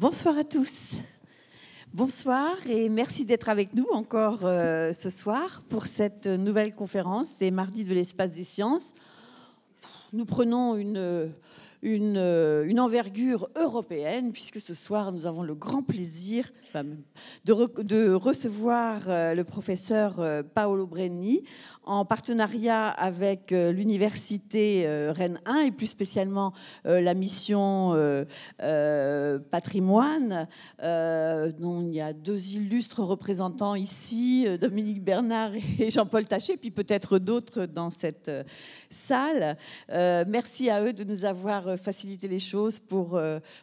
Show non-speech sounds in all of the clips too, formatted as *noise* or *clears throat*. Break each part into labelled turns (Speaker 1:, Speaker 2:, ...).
Speaker 1: Bonsoir à tous. Bonsoir et merci d'être avec nous encore euh, ce soir pour cette nouvelle conférence. des mardis de l'espace des sciences. Nous prenons une, euh, une, envergure européenne puisque ce soir nous avons le grand plaisir bah, de, de recevoir euh, le professeur Paolo Brenni, en partenariat avec euh, l'université euh, Rennes 1 et plus spécialement euh, la mission patrimoine, dont il y a deux illustres représentants ici, Dominique Bernard *laughs* et Jean-Paul Taché, puis peut-être d'autres dans cette salle. merci à eux de nous avoir facilité les choses pour,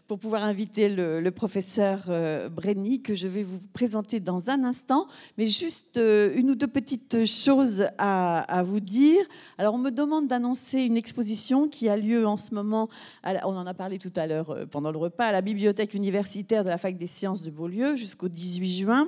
Speaker 1: pour pouvoir inviter le, professeur Brenny, que je vais vous présenter dans un instant, mais juste une ou deux petites choses à à, vous dire. Alors, on me demande d'annoncer une exposition qui a lieu en ce moment, on en a parlé tout à l'heure euh, pendant le repas, à la Bibliothèque universitaire de la Fac des sciences de Beaulieu jusqu'au 18 juin.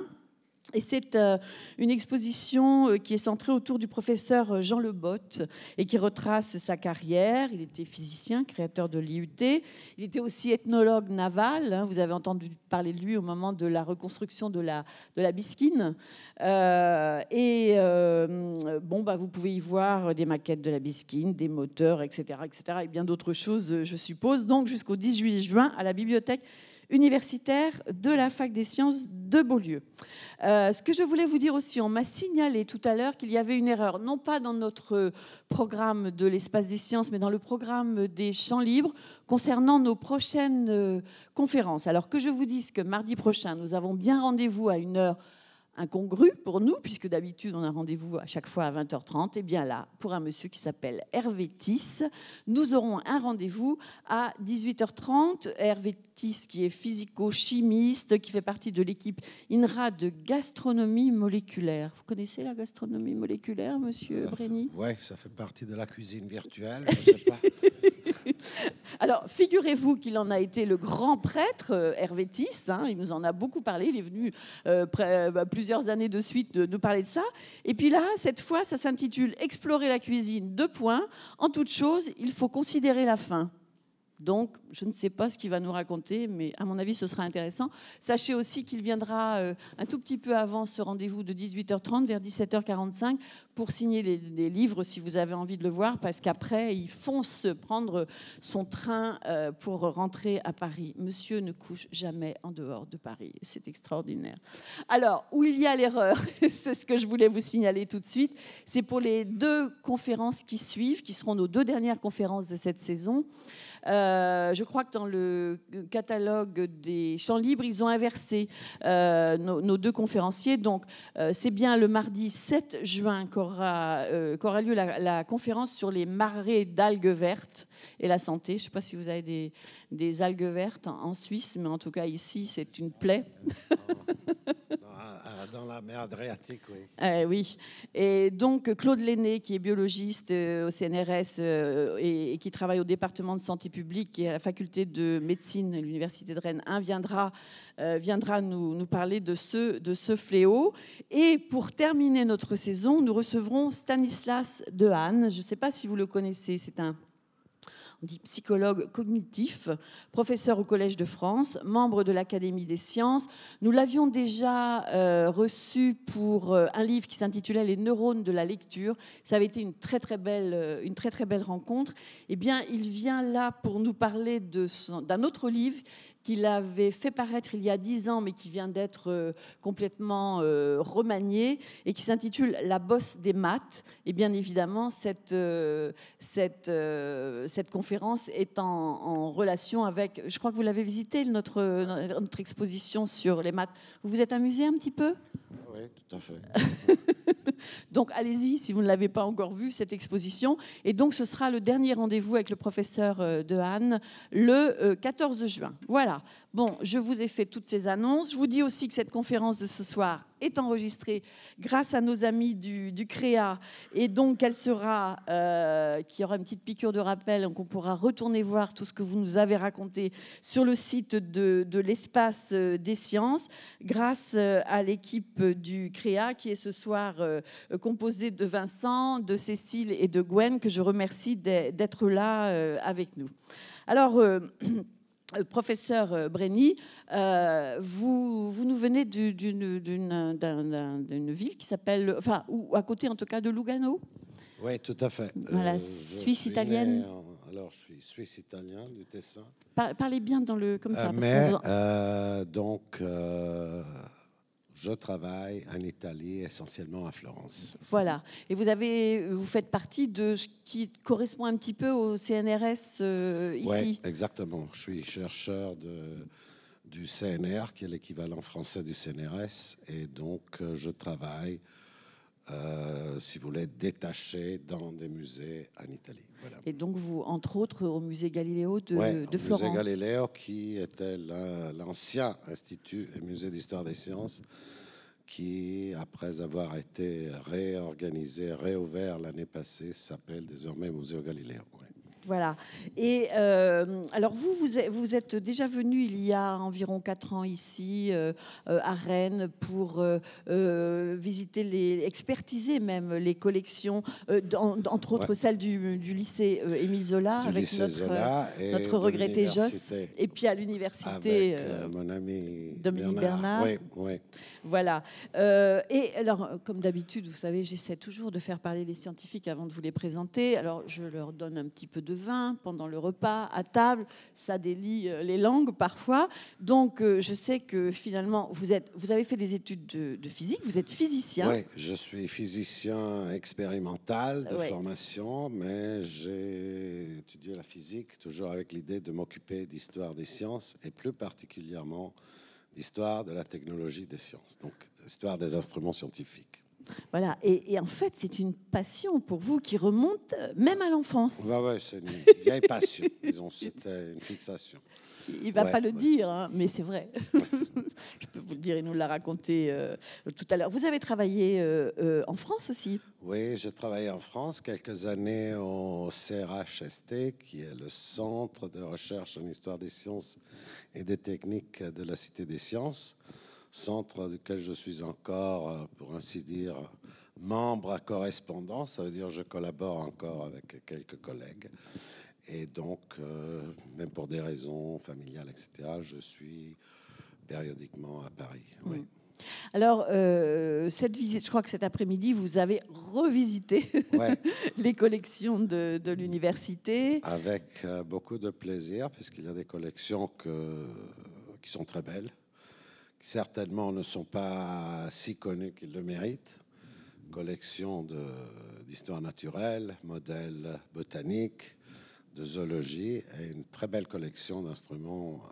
Speaker 1: Et c'est euh, une exposition euh, qui est centrée autour du professeur euh, Jean Lebotte et qui retrace sa carrière. Il était physicien, créateur de l'IUT. Il était aussi ethnologue naval. Hein. Vous avez entendu parler de lui au moment de la reconstruction de la, de la Bisquine. et bon, bah, vous pouvez y voir des maquettes de la Bisquine, des moteurs, etc., etc. et bien d'autres choses, je suppose. Donc jusqu'au 18 juin à la bibliothèque universitaire de la Fac des sciences de Beaulieu. Euh, ce que je voulais vous dire aussi, on m'a signalé tout à l'heure qu'il y avait une erreur, non pas dans notre programme de l'espace des sciences, mais dans le programme des champs libres concernant nos prochaines euh, conférences. Alors que je vous dise que mardi prochain, nous avons bien rendez-vous à une heure incongru pour nous, puisque d'habitude on a rendez-vous à chaque fois à 20h30, et eh bien là, pour un monsieur qui s'appelle Hervé nous aurons un rendez-vous à 18h30. Hervé qui est physico-chimiste, qui fait partie de l'équipe INRA de gastronomie moléculaire. Vous connaissez la gastronomie moléculaire, monsieur euh, Brény
Speaker 2: Oui, ça fait partie de la cuisine virtuelle, je sais pas.
Speaker 1: *laughs* Alors, figurez-vous qu'il en a été le grand prêtre, euh, Hervé hein. il nous en a beaucoup parlé, il est venu euh, bah, plusieurs plusieurs années de suite de nous parler de ça. Et puis là, cette fois, ça s'intitule Explorer la cuisine, deux points. En toute chose, il faut considérer la faim. Donc, je ne sais pas ce qu'il va nous raconter, mais à mon avis, ce sera intéressant. Sachez aussi qu'il viendra euh, un tout petit peu avant ce rendez-vous de 18h30, vers 17h45, pour signer les, livres si vous avez envie de le voir, parce qu'après, il fonce prendre son train euh, pour rentrer à Paris. Monsieur ne couche jamais en dehors de Paris. C'est extraordinaire. Alors, où il y a l'erreur, *laughs* c'est ce que je voulais vous signaler tout de suite, c'est pour les deux conférences qui suivent, qui seront nos deux dernières conférences de cette saison. Euh, je crois que dans le catalogue des champs libres, ils ont inversé euh, nos, deux conférenciers. Donc, euh, c'est bien le mardi 7 juin qu'aura lieu la, conférence sur les marées d'algues vertes et la santé. Je ne sais pas si vous avez des, algues vertes en Suisse, mais en tout cas ici, c'est une plaie.
Speaker 2: Ah, dans la mer Adriatique, oui.
Speaker 1: Eh oui. Et donc, Claude Lenné, qui est biologiste euh, au CNRS euh, et, qui travaille au département de santé publique et à la faculté de médecine de l'Université de Rennes 1, viendra, euh, viendra nous, nous, parler de ce, de ce fléau. Et pour terminer notre saison, nous recevrons Stanislas Dehaene. Je ne sais pas si vous le connaissez, c'est un dit psychologue cognitif, professeur au Collège de France, membre de l'Académie des sciences. Nous l'avions déjà euh, reçu pour euh, un livre qui s'intitulait Les neurones de la lecture. Ça avait été une très très belle, euh, une très très belle rencontre. Eh bien, il vient là pour nous parler d'un autre livre qui avait fait paraître il y a dix ans, mais qui vient d'être euh, complètement euh, remanié, et qui s'intitule La bosse des maths. Et bien évidemment, cette, euh, cette, cette conférence est en, relation avec, je crois que vous l'avez visité, notre, notre exposition sur les maths. Vous vous êtes amusé un petit peu
Speaker 2: Oui, tout à fait.
Speaker 1: *laughs* donc allez-y si vous ne l'avez pas encore vu, cette exposition. Et donc ce sera le dernier rendez-vous avec le professeur de Anne le 14 juin. Voilà. Bon, je vous ai fait toutes ces annonces. Je vous dis aussi que cette conférence de ce soir est enregistrée grâce à nos amis du, du CREA et donc elle sera, euh, qu'il y aura une petite piqûre de rappel, donc on pourra retourner voir tout ce que vous nous avez raconté sur le site de, l'espace euh, des sciences grâce euh, à l'équipe du CREA qui est ce soir composée de Vincent, de Cécile et de Gwen que je remercie d'être là avec nous. Alors, *clears throat* Euh, professeur euh, Brény, euh, vous, vous, nous venez d'une ville qui s'appelle, enfin, ou à côté en tout cas de Lugano
Speaker 2: Oui, tout à fait. Voilà, Suisse italienne. alors, je suis suisse-italien du Tessin.
Speaker 1: parlez bien dans le, comme ça. mais,
Speaker 2: donc, je travaille en Italie, essentiellement à Florence.
Speaker 1: Voilà. Et vous, avez, vous faites partie de ce qui correspond un petit peu au CNRS euh, ici Oui,
Speaker 2: exactement. Je suis chercheur de, du CNR, qui est l'équivalent français du CNRS. Et donc, euh, je travaille euh, si vous voulez, détachés dans des musées en Italie.
Speaker 1: Et donc, vous, entre autres, au musée Galiléo de, de Florence. Le musée
Speaker 2: Galiléo, qui était l'ancien institut et musée d'histoire des sciences, qui, après avoir été réorganisé, réouvert l'année passée, s'appelle désormais Musée Galiléo.
Speaker 1: Voilà. Et euh, alors vous, vous êtes déjà venu il y a environ 4 ans ici euh, euh, à Rennes pour visiter les, expertiser même les collections, entre autres celles du, lycée Émile Zola avec notre, notre regretté Joss, et puis à l'université mon
Speaker 2: ami Dominique Bernard. Voilà.
Speaker 1: et alors, comme d'habitude, vous savez, j'essaie toujours de faire parler les scientifiques avant de vous les présenter. Alors, je leur donne un petit peu de vin, pendant le repas, à table, ça délie euh, les langues parfois. Donc euh, je sais que finalement, vous, avez fait des études de, physique, vous êtes physicien. Oui,
Speaker 2: je suis physicien expérimental de formation, mais j'ai étudié la physique toujours avec l'idée de m'occuper d'histoire des sciences et plus particulièrement d'histoire de la technologie des sciences, donc histoire des instruments scientifiques.
Speaker 1: Voilà. Et, en fait, c'est une passion pour vous qui remonte euh, même à l'enfance. Oui,
Speaker 2: ouais, c'est une *laughs* vieille passion. Disons, c'était une fixation. Il va pas le dire, hein, mais c'est vrai. *laughs*
Speaker 1: Je peux vous le dire, il nous l'a raconté euh, tout à l'heure. Vous avez travaillé euh, en France aussi
Speaker 2: Oui, j'ai travaillé en France quelques années au CRHST, qui est le Centre de recherche en histoire des sciences et des techniques de la Cité des sciences centre duquel je suis encore, euh, pour ainsi dire, membre à correspondance. Ça veut dire que je collabore encore avec quelques collègues. Et donc, euh, même pour des raisons familiales, etc., je suis périodiquement à Paris.
Speaker 1: Oui. Mm. Alors, euh, cette visite, je crois que cet après-midi, vous avez revisité *laughs* les collections de, l'université.
Speaker 2: Avec beaucoup de plaisir, puisqu'il y a des collections que, qui sont très belles certainement ne sont pas si connus qu'ils le méritent. Collection d'histoire naturelle, modèles botaniques, de zoologie et une très belle collection d'instruments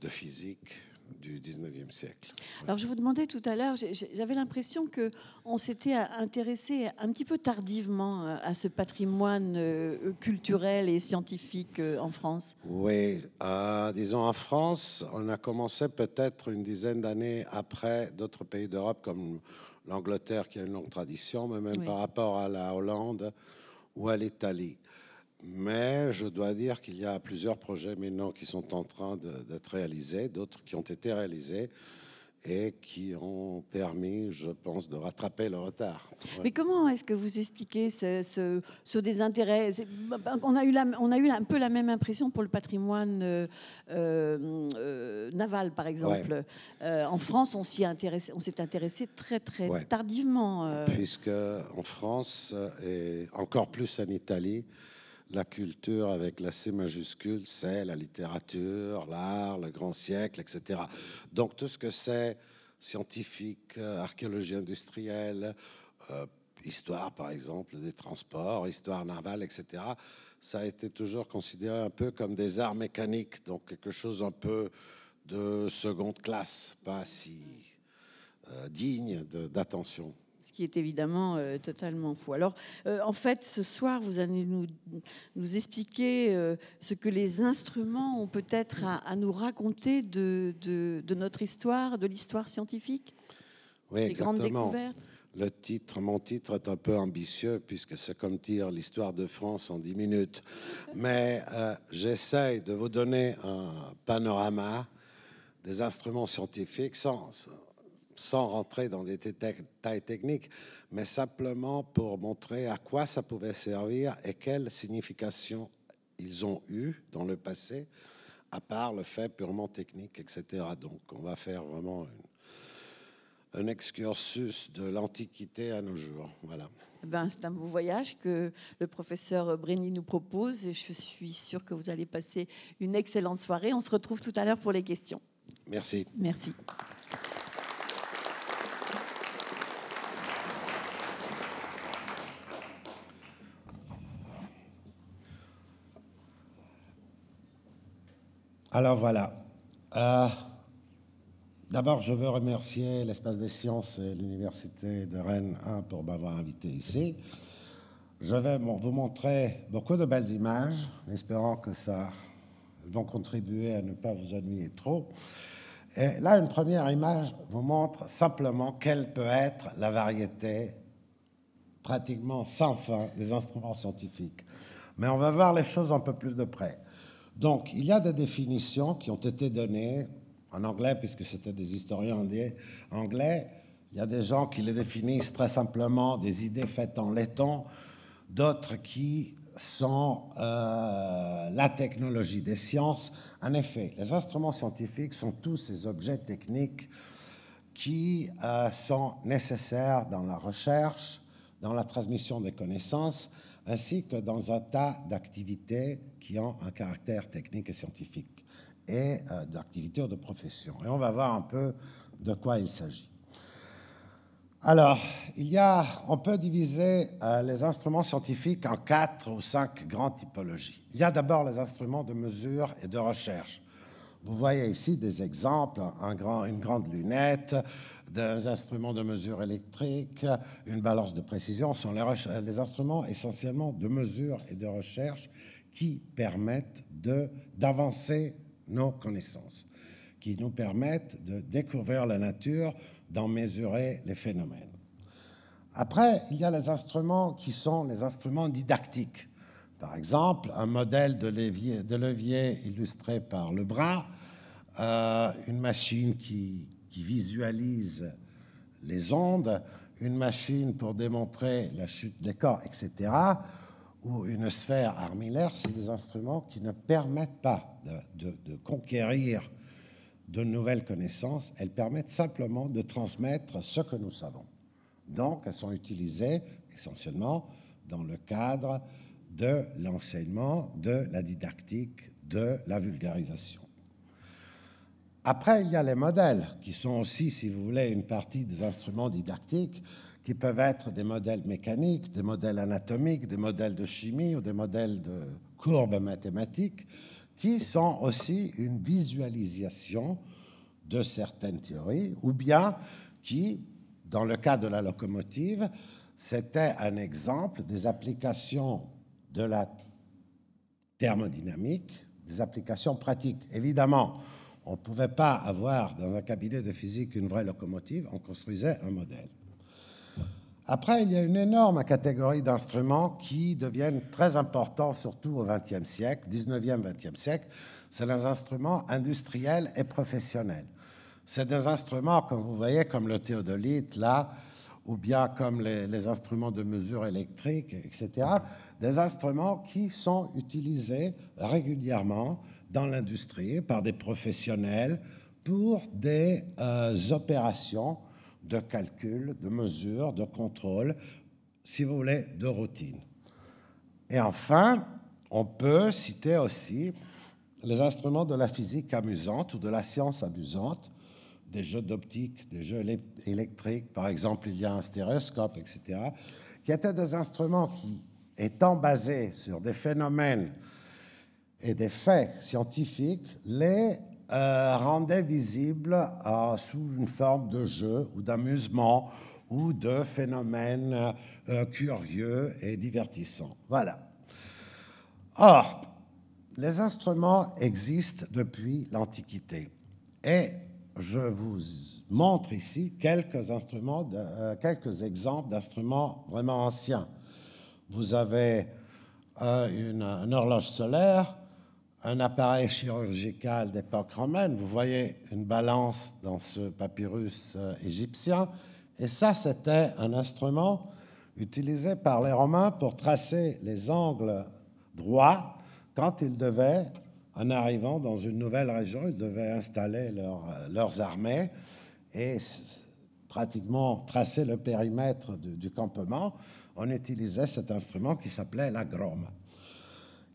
Speaker 2: de physique du 19e siècle.
Speaker 1: Alors je vous demandais tout à l'heure, j'avais l'impression que on s'était intéressé un petit peu tardivement euh, à ce patrimoine euh, culturel et scientifique euh, en France.
Speaker 2: Oui, disons en France, on a commencé peut-être une dizaine d'années après d'autres pays d'Europe comme l'Angleterre qui a une longue tradition, mais même par rapport à la Hollande ou à l'Italie. Mais je dois dire qu'il y a plusieurs projets maintenant qui sont en train d'être réalisés, d'autres qui ont été réalisés et qui ont permis, je pense, de rattraper le retard. Mais
Speaker 1: comment est-ce que vous expliquez ce, désintérêt on a, eu on a eu un peu la même impression pour le patrimoine euh, euh, naval, par exemple. Euh, en France, on s'y intéressé, s'est intéressé très très tardivement.
Speaker 2: Puisque en France et encore plus en Italie, la culture avec la C majuscule, c'est la littérature, l'art, le grand siècle, etc. Donc tout ce que c'est scientifique, euh, archéologie industrielle, euh, histoire par exemple des transports, histoire navale, etc., ça a été toujours considéré un peu comme des arts mécaniques, donc quelque chose un peu de seconde classe, pas si euh, digne d'attention
Speaker 1: ce qui est évidemment euh, totalement fou. Alors, euh, en fait, ce soir, vous allez nous, nous expliquer euh, ce que les instruments ont peut-être à, nous raconter de, notre histoire, de l'histoire scientifique.
Speaker 2: Oui, les exactement. Grandes découvertes. Le titre, mon titre est un peu ambitieux puisque c'est comme dire l'histoire de France en 10 minutes. Mais j'essaye de vous donner un panorama des instruments scientifiques sans, sans rentrer dans des détails techniques, mais simplement pour montrer à quoi ça pouvait servir et quelle signification ils ont eu dans le passé, à part le fait purement technique, etc. Donc on va faire vraiment un excursus de l'Antiquité à nos jours. Voilà.
Speaker 1: Eh ben, c'est un beau voyage que le professeur Brény nous propose et je suis sûre que vous allez passer une excellente soirée. On se retrouve tout à l'heure pour les questions. Merci. Merci.
Speaker 2: Alors voilà. Euh, d'abord, je veux remercier l'Espace des sciences et l'Université de Rennes 1 pour m'avoir invité ici. Je vais vous montrer beaucoup de belles images, espérant que ça vont contribuer à ne pas vous ennuyer trop. Et là, une première image vous montre simplement quelle peut être la variété pratiquement sans fin des instruments scientifiques. Mais on va voir les choses un peu plus de près. Donc, il y a des définitions qui ont été données en anglais, puisque c'était des historiens anglais. Il y a des gens qui les définissent très simplement des idées faites en laiton, d'autres qui sont euh, la technologie des sciences. En effet, les instruments scientifiques sont tous ces objets techniques qui euh, sont nécessaires dans la recherche, dans la transmission des connaissances, ainsi que dans un tas d'activités qui ont un caractère technique et scientifique, et euh, d'activités ou de professions. Et on va voir un peu de quoi il s'agit. Alors, il y a, on peut diviser euh, les instruments scientifiques en quatre ou cinq grandes typologies. Il y a d'abord les instruments de mesure et de recherche. Vous voyez ici des exemples, une grande lunette, des instruments de mesure électrique, une balance de précision, sont les, instruments essentiellement de mesure et de recherche qui permettent d'avancer nos connaissances, qui nous permettent de découvrir la nature, d'en mesurer les phénomènes. Après, il y a les instruments qui sont les instruments didactiques. Par exemple, un modèle de levier, illustré par le bras, euh, une machine qui, qui visualise les ondes, une machine pour démontrer la chute des corps, etc., ou une sphère armillaire, c'est des instruments qui ne permettent pas de conquérir de nouvelles connaissances, elles permettent simplement de transmettre ce que nous savons. Donc, elles sont utilisées essentiellement dans le cadre de l'enseignement, de la didactique, de la vulgarisation. Après, il y a les modèles, qui sont aussi, si vous voulez, une partie des instruments didactiques, qui peuvent être des modèles mécaniques, des modèles anatomiques, des modèles de chimie ou des modèles de courbes mathématiques, qui sont aussi une visualisation de certaines théories, ou bien qui, dans le cas de la locomotive, c'était un exemple des applications de la thermodynamique, des applications pratiques. Évidemment, on ne pouvait pas avoir dans un cabinet de physique une vraie locomotive, on construisait un modèle. Après, il y a une énorme catégorie d'instruments qui deviennent très importants, surtout au XXe siècle, 19e, 20e siècle. C'est les instruments industriels et professionnels. C'est des instruments, comme vous voyez, comme le théodolite, là, ou bien comme les instruments de mesure électrique, etc. Des instruments qui sont utilisés régulièrement dans l'industrie par des professionnels pour des euh, opérations de calcul, de mesure, de contrôle, si vous voulez, de routine. Et enfin, on peut citer aussi les instruments de la physique amusante ou de la science amusante, des jeux d'optique, des jeux électriques, par exemple, il y a un stéréoscope, etc., qui étaient des instruments qui, étant basés sur des phénomènes et des faits scientifiques les euh, rendaient visibles euh, sous une forme de jeu ou d'amusement ou de phénomènes euh, curieux et divertissants. Voilà. Or, les instruments existent depuis l'Antiquité et je vous montre ici quelques, instruments quelques exemples d'instruments vraiment anciens. Vous avez une, horloge solaire, un appareil chirurgical d'époque romaine. Vous voyez une balance dans ce papyrus euh, égyptien. Et ça, c'était un instrument utilisé par les Romains pour tracer les angles droits quand ils devaient, en arrivant dans une nouvelle région, ils devaient installer euh, leurs armées et pratiquement tracer le périmètre du, campement. On utilisait cet instrument qui s'appelait la gromme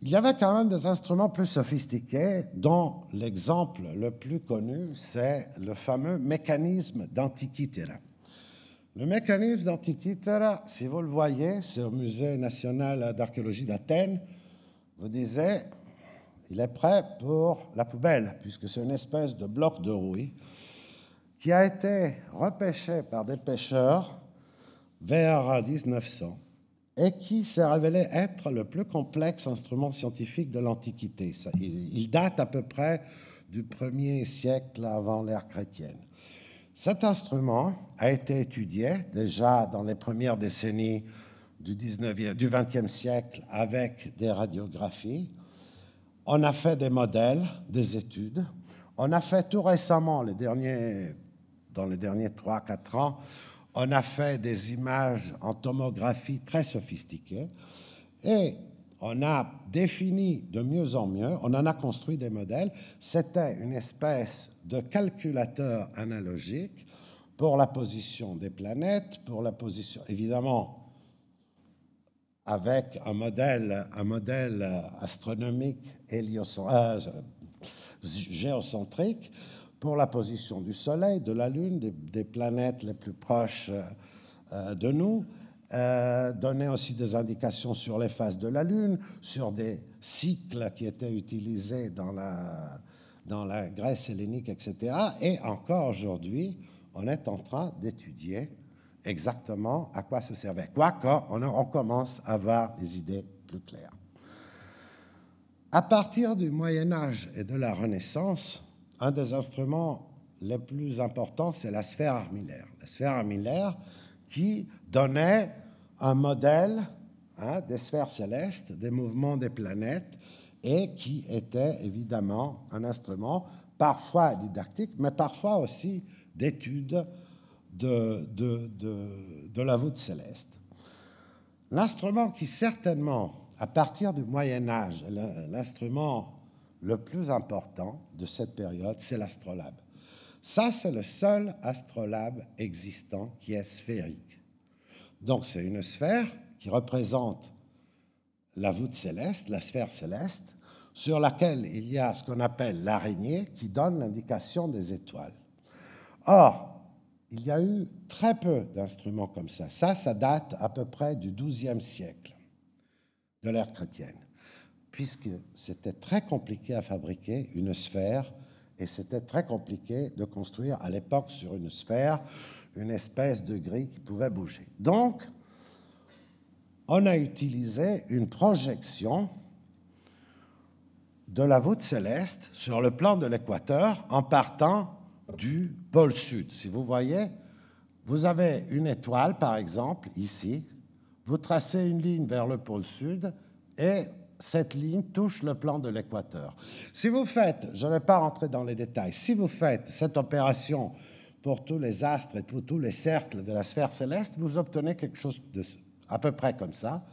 Speaker 2: il y avait quand même des instruments plus sophistiqués, dont l'exemple le plus connu, c'est le fameux mécanisme d'Antiquitera. Le mécanisme d'Antiquitera, si vous le voyez, c'est au Musée national d'archéologie d'Athènes, vous disiez, il est prêt pour la poubelle, puisque c'est une espèce de bloc de rouille qui a été repêché par des pêcheurs vers 1900 et qui s'est révélé être le plus complexe instrument scientifique de l'Antiquité. Il, date à peu près du 1er siècle avant l'ère chrétienne. Cet instrument a été étudié déjà dans les premières décennies du, 19 du 20e siècle avec des radiographies. On a fait des modèles, des études. On a fait tout récemment, les dans les derniers 3-4 ans, on a fait des images en tomographie très sophistiquées et on a défini de mieux en mieux, on en a construit des modèles. C'était une espèce de calculateur analogique pour la position des planètes, pour la position, évidemment, avec un modèle, un modèle euh, astronomique euh, géocentrique, pour la position du Soleil, de la Lune, des, planètes les plus proches euh, euh, de nous, euh, donner aussi des indications sur les phases de la Lune, sur des cycles qui étaient utilisés dans la, dans la Grèce hellénique, etc. Et encore aujourd'hui, on est en train d'étudier exactement à quoi se servait. Quoique, on, on commence à avoir des idées plus claires. À partir du Moyen Âge et de la Renaissance, un des instruments les plus importants, c'est la sphère armillaire. La sphère armillaire qui donnait un modèle hein, des sphères célestes, des mouvements des planètes, et qui était évidemment un instrument parfois didactique, mais parfois aussi d'étude de, de la voûte céleste. L'instrument qui certainement, à partir du Moyen Âge, l'instrument le plus important de cette période, c'est l'astrolabe. Ça, c'est le seul astrolabe existant qui est sphérique. Donc, c'est une sphère qui représente la voûte céleste, la sphère céleste, sur laquelle il y a ce qu'on appelle l'araignée qui donne l'indication des étoiles. Or, il y a eu très peu d'instruments comme ça. Ça, ça date à peu près du XIIe siècle de l'ère chrétienne puisque c'était très compliqué à fabriquer une sphère et c'était très compliqué de construire à l'époque sur une sphère une espèce de grille qui pouvait bouger. Donc, on a utilisé une projection de la voûte céleste sur le plan de l'équateur en partant du pôle sud. Si vous voyez, vous avez une étoile, par exemple, ici, vous tracez une ligne vers le pôle sud et cette ligne touche le plan de l'équateur. Si vous faites, je ne vais pas rentrer dans les détails, si vous faites cette opération pour tous les astres et pour tous les cercles de la sphère céleste, vous obtenez quelque chose de, à peu près comme ça,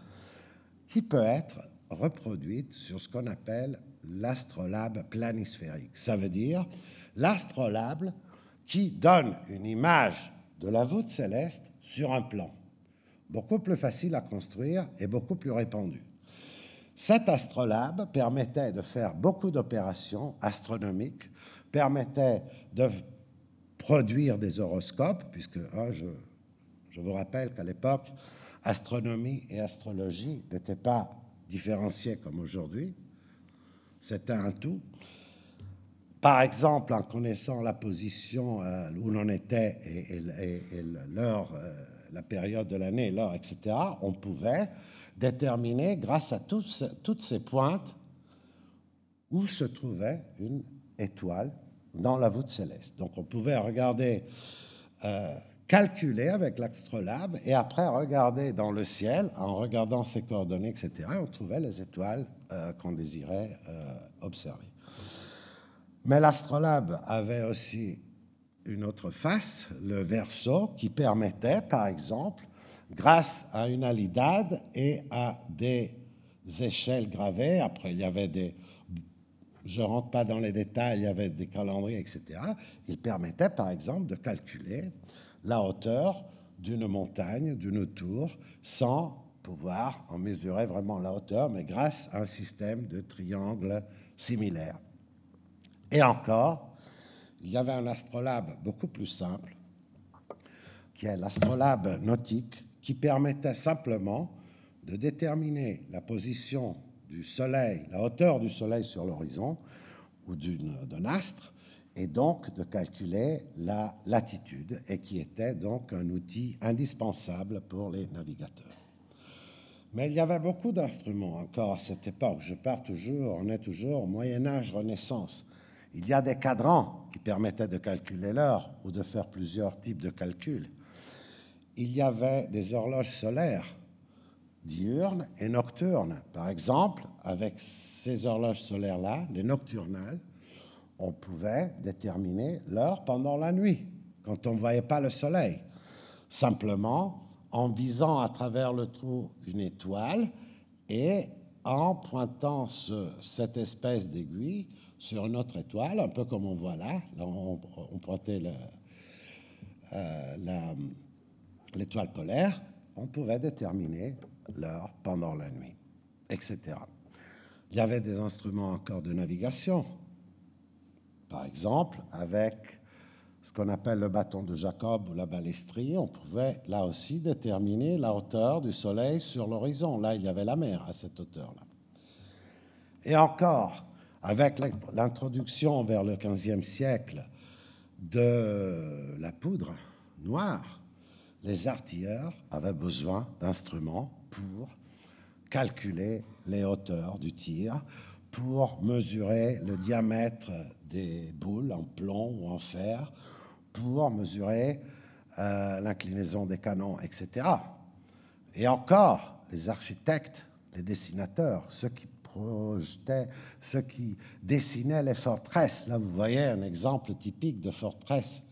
Speaker 2: qui peut être reproduite sur ce qu'on appelle l'astrolabe planisphérique. Ça veut dire l'astrolabe qui donne une image de la voûte céleste sur un plan. Beaucoup plus facile à construire et beaucoup plus répandu. Cet astrolabe permettait de faire beaucoup d'opérations astronomiques, permettait de produire des horoscopes, puisque hein, je, vous rappelle qu'à l'époque, astronomie et astrologie n'étaient pas différenciées comme aujourd'hui, c'était un tout. Par exemple, en connaissant la position euh, où l'on était et, l'heure, euh, la période de l'année, l'heure, etc., on pouvait déterminer, grâce à toutes, toutes ces pointes, où se trouvait une étoile dans la voûte céleste. Donc on pouvait regarder, euh, calculer avec l'astrolabe et après regarder dans le ciel en regardant ses coordonnées, etc. On trouvait les étoiles euh, qu'on désirait euh, observer. Mais l'astrolabe avait aussi une autre face, le verso, qui permettait par exemple grâce à une alidade et à des échelles gravées. Après, il y avait des... Je ne rentre pas dans les détails, il y avait des calendriers, etc. Il permettait, par exemple, de calculer la hauteur d'une montagne, d'une tour, sans pouvoir en mesurer vraiment la hauteur, mais grâce à un système de triangles similaires. Et encore, il y avait un astrolabe beaucoup plus simple, qui est l'astrolabe nautique, qui permettait simplement de déterminer la position du Soleil, la hauteur du Soleil sur l'horizon ou d'un astre, et donc de calculer la latitude, et qui était donc un outil indispensable pour les navigateurs. Mais il y avait beaucoup d'instruments encore à cette époque. Je pars toujours, on est toujours au Moyen Âge, Renaissance. Il y a des cadrans qui permettaient de calculer l'heure ou de faire plusieurs types de calculs il y avait des horloges solaires diurnes et nocturnes. Par exemple, avec ces horloges solaires-là, les nocturnales, on pouvait déterminer l'heure pendant la nuit, quand on ne voyait pas le soleil. Simplement, en visant à travers le trou une étoile et en pointant cette espèce d'aiguille sur une autre étoile, un peu comme on voit là, on, pointait euh, la, l'étoile polaire, on pouvait déterminer l'heure pendant la nuit, etc. Il y avait des instruments encore de navigation, par exemple, avec ce qu'on appelle le bâton de Jacob ou la balestrie, on pouvait là aussi déterminer la hauteur du Soleil sur l'horizon. Là, il y avait la mer à cette hauteur-là. Et encore, avec l'introduction vers le 15e siècle de la poudre noire, les artilleurs avaient besoin d'instruments pour calculer les hauteurs du tir, pour mesurer le diamètre des boules en plomb ou en fer, pour mesurer euh, l'inclinaison des canons, etc. Et encore, les architectes, les dessinateurs, ceux qui projetaient, ceux qui dessinaient les forteresses, là vous voyez un exemple typique de forteresse,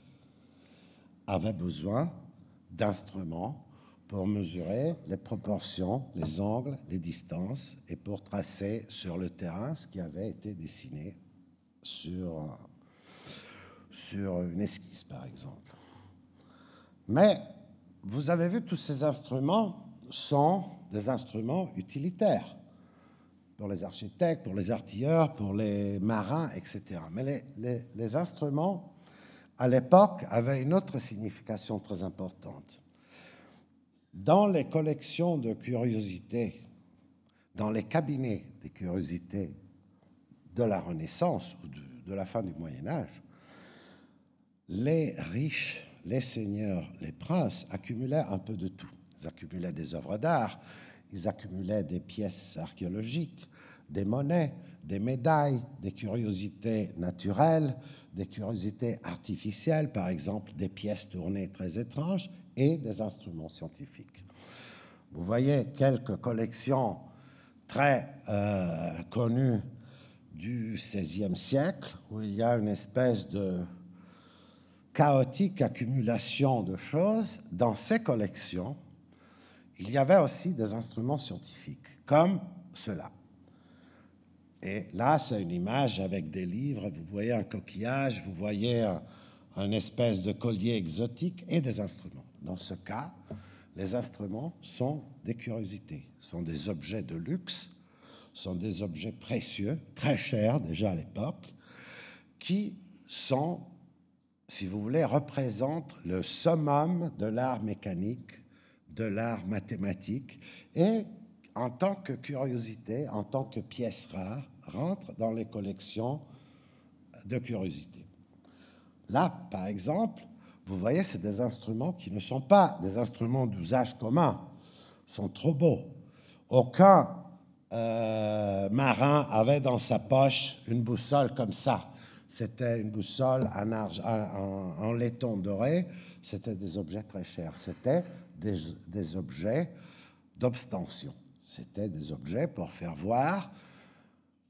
Speaker 2: avaient besoin d'instruments pour mesurer les proportions, les angles, les distances et pour tracer sur le terrain ce qui avait été dessiné sur, sur une esquisse, par exemple. Mais vous avez vu, tous ces instruments sont des instruments utilitaires pour les architectes, pour les artilleurs, pour les marins, etc. Mais les, les, les instruments à l'époque, avait une autre signification très importante. Dans les collections de curiosités, dans les cabinets des curiosités de la Renaissance ou de, de la fin du Moyen Âge, les riches, les seigneurs, les princes accumulaient un peu de tout. Ils accumulaient des œuvres d'art, ils accumulaient des pièces archéologiques, des monnaies, des médailles, des curiosités naturelles, des curiosités artificielles, par exemple des pièces tournées très étranges et des instruments scientifiques. Vous voyez quelques collections très euh, connues du XVIe siècle, où il y a une espèce de chaotique accumulation de choses. Dans ces collections, il y avait aussi des instruments scientifiques, comme cela. Et là, c'est une image avec des livres. Vous voyez un coquillage, vous voyez un, espèce de collier exotique et des instruments. Dans ce cas, les instruments sont des curiosités, sont des objets de luxe, sont des objets précieux, très chers déjà à l'époque, qui sont, si vous voulez, représentent le summum de l'art mécanique, de l'art mathématique, et en tant que curiosité, en tant que pièce rare, rentre dans les collections de curiosité. Là, par exemple, vous voyez, c'est des instruments qui ne sont pas des instruments d'usage commun, sont trop beaux. Aucun euh, marin avait dans sa poche une boussole comme ça. C'était une boussole en, laiton doré. C'était des objets très chers. C'était des, des, objets d'obstention. C'était des objets pour faire voir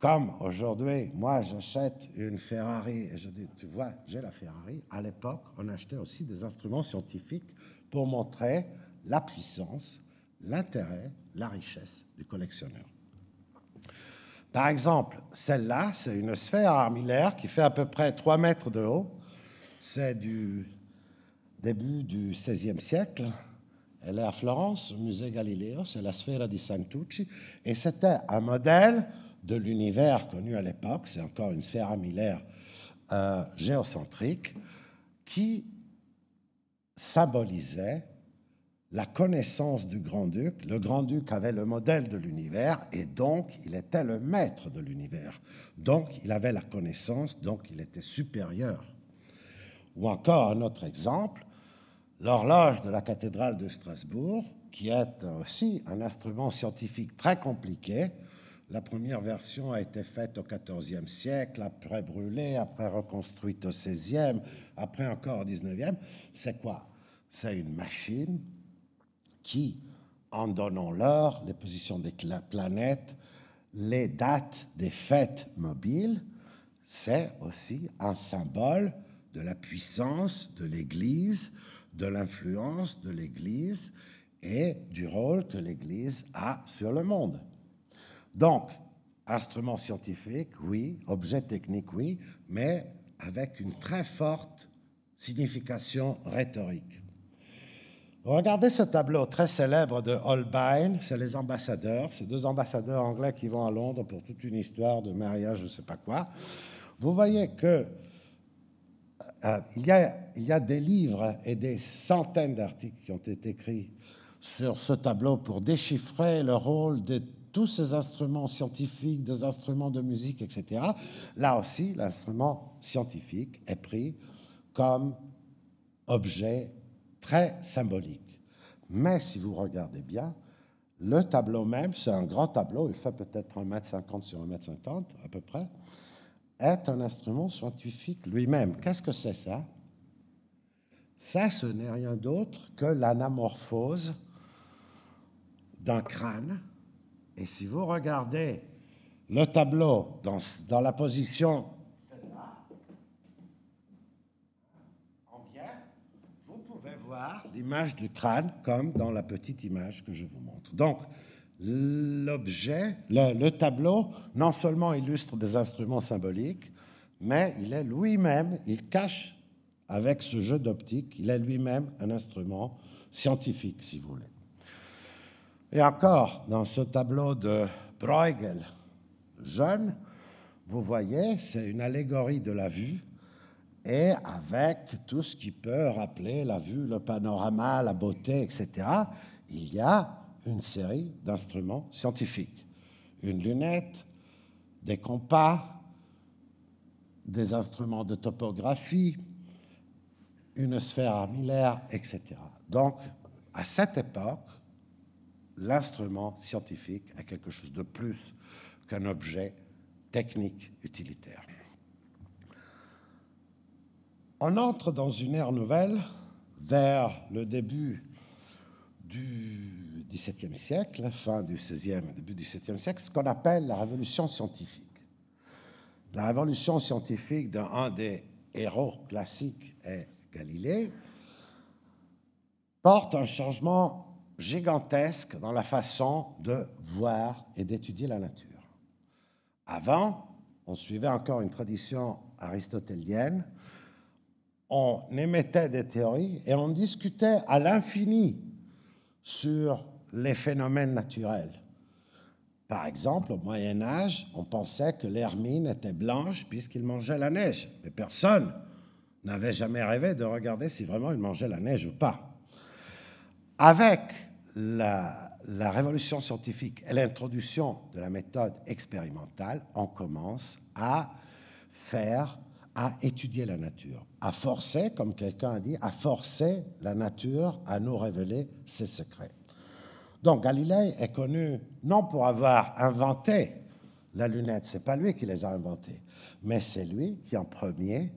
Speaker 2: comme aujourd'hui, moi j'achète une Ferrari et je dis, tu vois, j'ai la Ferrari. À l'époque, on achetait aussi des instruments scientifiques pour montrer la puissance, l'intérêt, la richesse du collectionneur. Par exemple, celle-là, c'est une sphère armillaire qui fait à peu près 3 mètres de haut. C'est du début du XVIe siècle. Elle est à Florence, au musée Galileo, c'est la sphère di Santucci. Et c'était un modèle de l'univers connu à l'époque, c'est encore une sphère ammillaire euh, géocentrique, qui symbolisait la connaissance du grand-duc. Le grand-duc avait le modèle de l'univers et donc il était le maître de l'univers. Donc il avait la connaissance, donc il était supérieur. Ou encore un autre exemple, l'horloge de la cathédrale de Strasbourg, qui est aussi un instrument scientifique très compliqué, la première version a été faite au XIVe siècle, après brûlée, après reconstruite au XVIe, après encore au XIXe. C'est quoi C'est une machine qui, en donnant l'heure, les positions des planètes, les dates des fêtes mobiles, c'est aussi un symbole de la puissance de l'Église, de l'influence de l'Église et du rôle que l'Église a sur le monde. Donc, instrument scientifique, oui, objet technique, oui, mais avec une très forte signification rhétorique. Regardez ce tableau très célèbre de Holbein, c'est les ambassadeurs, c'est deux ambassadeurs anglais qui vont à Londres pour toute une histoire de mariage, je ne sais pas quoi. Vous voyez que euh, euh, il, y a, il, y a, des livres et des centaines d'articles qui ont été écrits sur ce tableau pour déchiffrer le rôle des tous ces instruments scientifiques, des instruments de musique, etc. Là aussi, l'instrument scientifique est pris comme objet très symbolique. Mais si vous regardez bien, le tableau même, c'est un grand tableau, il fait peut-être 1m50 sur 1m50 à peu près, est un instrument scientifique lui-même. Qu'est-ce que c'est ça Ça, ce n'est rien d'autre que l'anamorphose d'un crâne et si vous regardez le tableau dans, la position celle-là, vous pouvez voir l'image du crâne comme dans la petite image que je vous montre. Donc, l'objet, le tableau, non seulement illustre des instruments symboliques, mais il est lui-même, il cache avec ce jeu d'optique, il est lui-même un instrument scientifique, si vous voulez. Et encore, dans ce tableau de Bruegel, jeune, vous voyez, c'est une allégorie de la vue, et avec tout ce qui peut rappeler la vue, le panorama, la beauté, etc., il y a une série d'instruments scientifiques. Une lunette, des compas, des instruments de topographie, une sphère armillaire, etc. Donc, à cette époque, l'instrument scientifique à quelque chose de plus qu'un objet technique utilitaire. On entre dans une ère nouvelle vers le début du XVIIe siècle, fin du XVIe e début du XVIIe siècle, ce qu'on appelle la révolution scientifique. La révolution scientifique d'un un des héros classiques est Galilée, porte un changement gigantesque dans la façon de voir et d'étudier la nature. Avant, on suivait encore une tradition aristotélienne, on émettait des théories et on discutait à l'infini sur les phénomènes naturels. Par exemple, au Moyen Âge, on pensait que l'hermine était blanche puisqu'il mangeait la neige, mais personne n'avait jamais rêvé de regarder si vraiment il mangeait la neige ou pas. Avec la, révolution scientifique et l'introduction de la méthode expérimentale, on commence à faire, à étudier la nature, à forcer, comme quelqu'un a dit, à forcer la nature à nous révéler ses secrets. Donc Galilée est connu non pour avoir inventé la lunette, c'est pas lui qui les a inventées, mais c'est lui qui en premier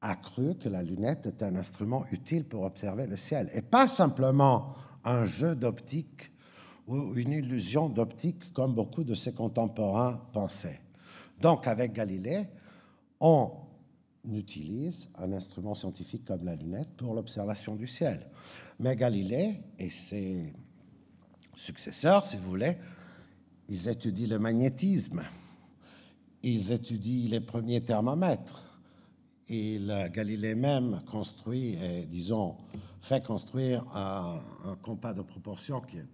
Speaker 2: a cru que la lunette était un instrument utile pour observer le ciel. Et pas simplement un jeu d'optique ou une illusion d'optique comme beaucoup de ses contemporains pensaient. Donc avec Galilée, on utilise un instrument scientifique comme la lunette pour l'observation du ciel. Mais Galilée et ses successeurs, si vous voulez, ils étudient le magnétisme, ils étudient les premiers thermomètres, et Galilée même construit, disons, fait construire un, compas de proportion qui est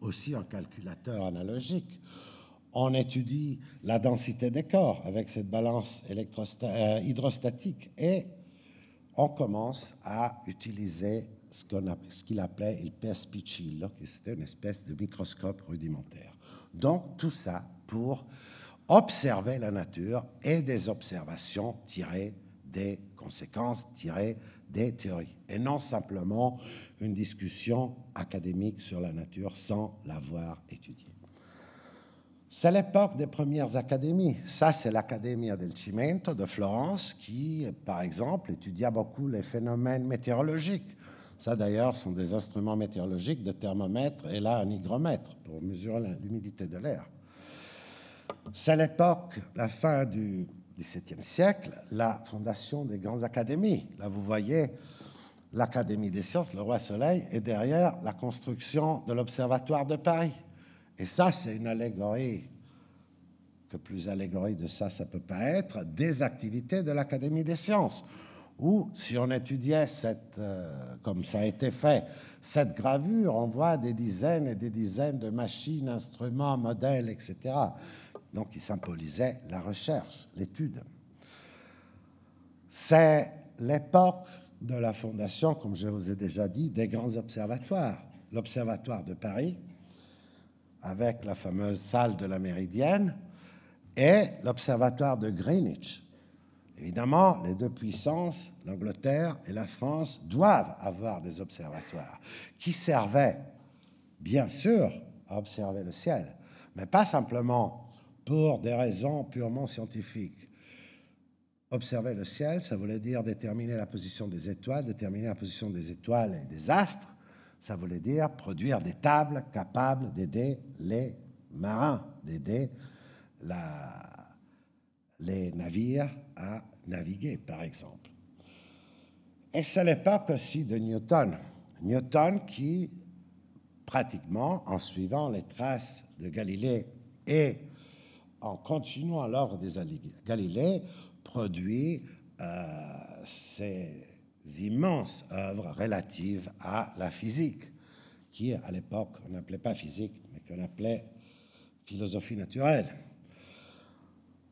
Speaker 2: aussi un calculateur analogique. On étudie la densité des corps avec cette balance euh, hydrostatique et on commence à utiliser ce qu'il appelait le perspicillo, qui c'était une espèce de microscope rudimentaire. Donc tout ça pour observer la nature et des observations tirées des conséquences, tirées des théories et non simplement une discussion académique sur la nature sans l'avoir étudiée. C'est l'époque des premières académies. Ça, c'est l'Accademia del Cimento de Florence qui, par exemple, étudia beaucoup les phénomènes météorologiques. Ça, d'ailleurs, sont des instruments météorologiques de thermomètre et là, un hygromètre pour mesurer l'humidité de l'air. C'est l'époque, la fin du XVIIe siècle, la fondation des grandes académies. Là, vous voyez l'Académie des sciences, le Roi Soleil, et derrière la construction de l'Observatoire de Paris. Et ça, c'est une allégorie, que plus allégorie de ça, ça peut pas être, des activités de l'Académie des sciences. Ou si on étudiait cette, euh, comme ça a été fait, cette gravure, on voit des dizaines et des dizaines de machines, instruments, modèles, etc donc qui symbolisait la recherche, l'étude. C'est l'époque de la fondation, comme je vous ai déjà dit, des grands observatoires. L'Observatoire de Paris, avec la fameuse salle de la Méridienne, et l'Observatoire de Greenwich. Évidemment, les deux puissances, l'Angleterre et la France, doivent avoir des observatoires qui servaient, bien sûr, à observer le ciel, mais pas simplement pour des raisons purement scientifiques. Observer le ciel, ça voulait dire déterminer la position des étoiles, déterminer la position des étoiles et des astres, ça voulait dire produire des tables capables d'aider les marins, d'aider les navires à naviguer, par exemple. Et ce n'est pas aussi de Newton. Newton qui, pratiquement, en suivant les traces de Galilée et en continuant l'œuvre des Galilée, produit euh, ces immenses œuvres relatives à la physique, qui à l'époque on n'appelait pas physique, mais qu'on appelait philosophie naturelle.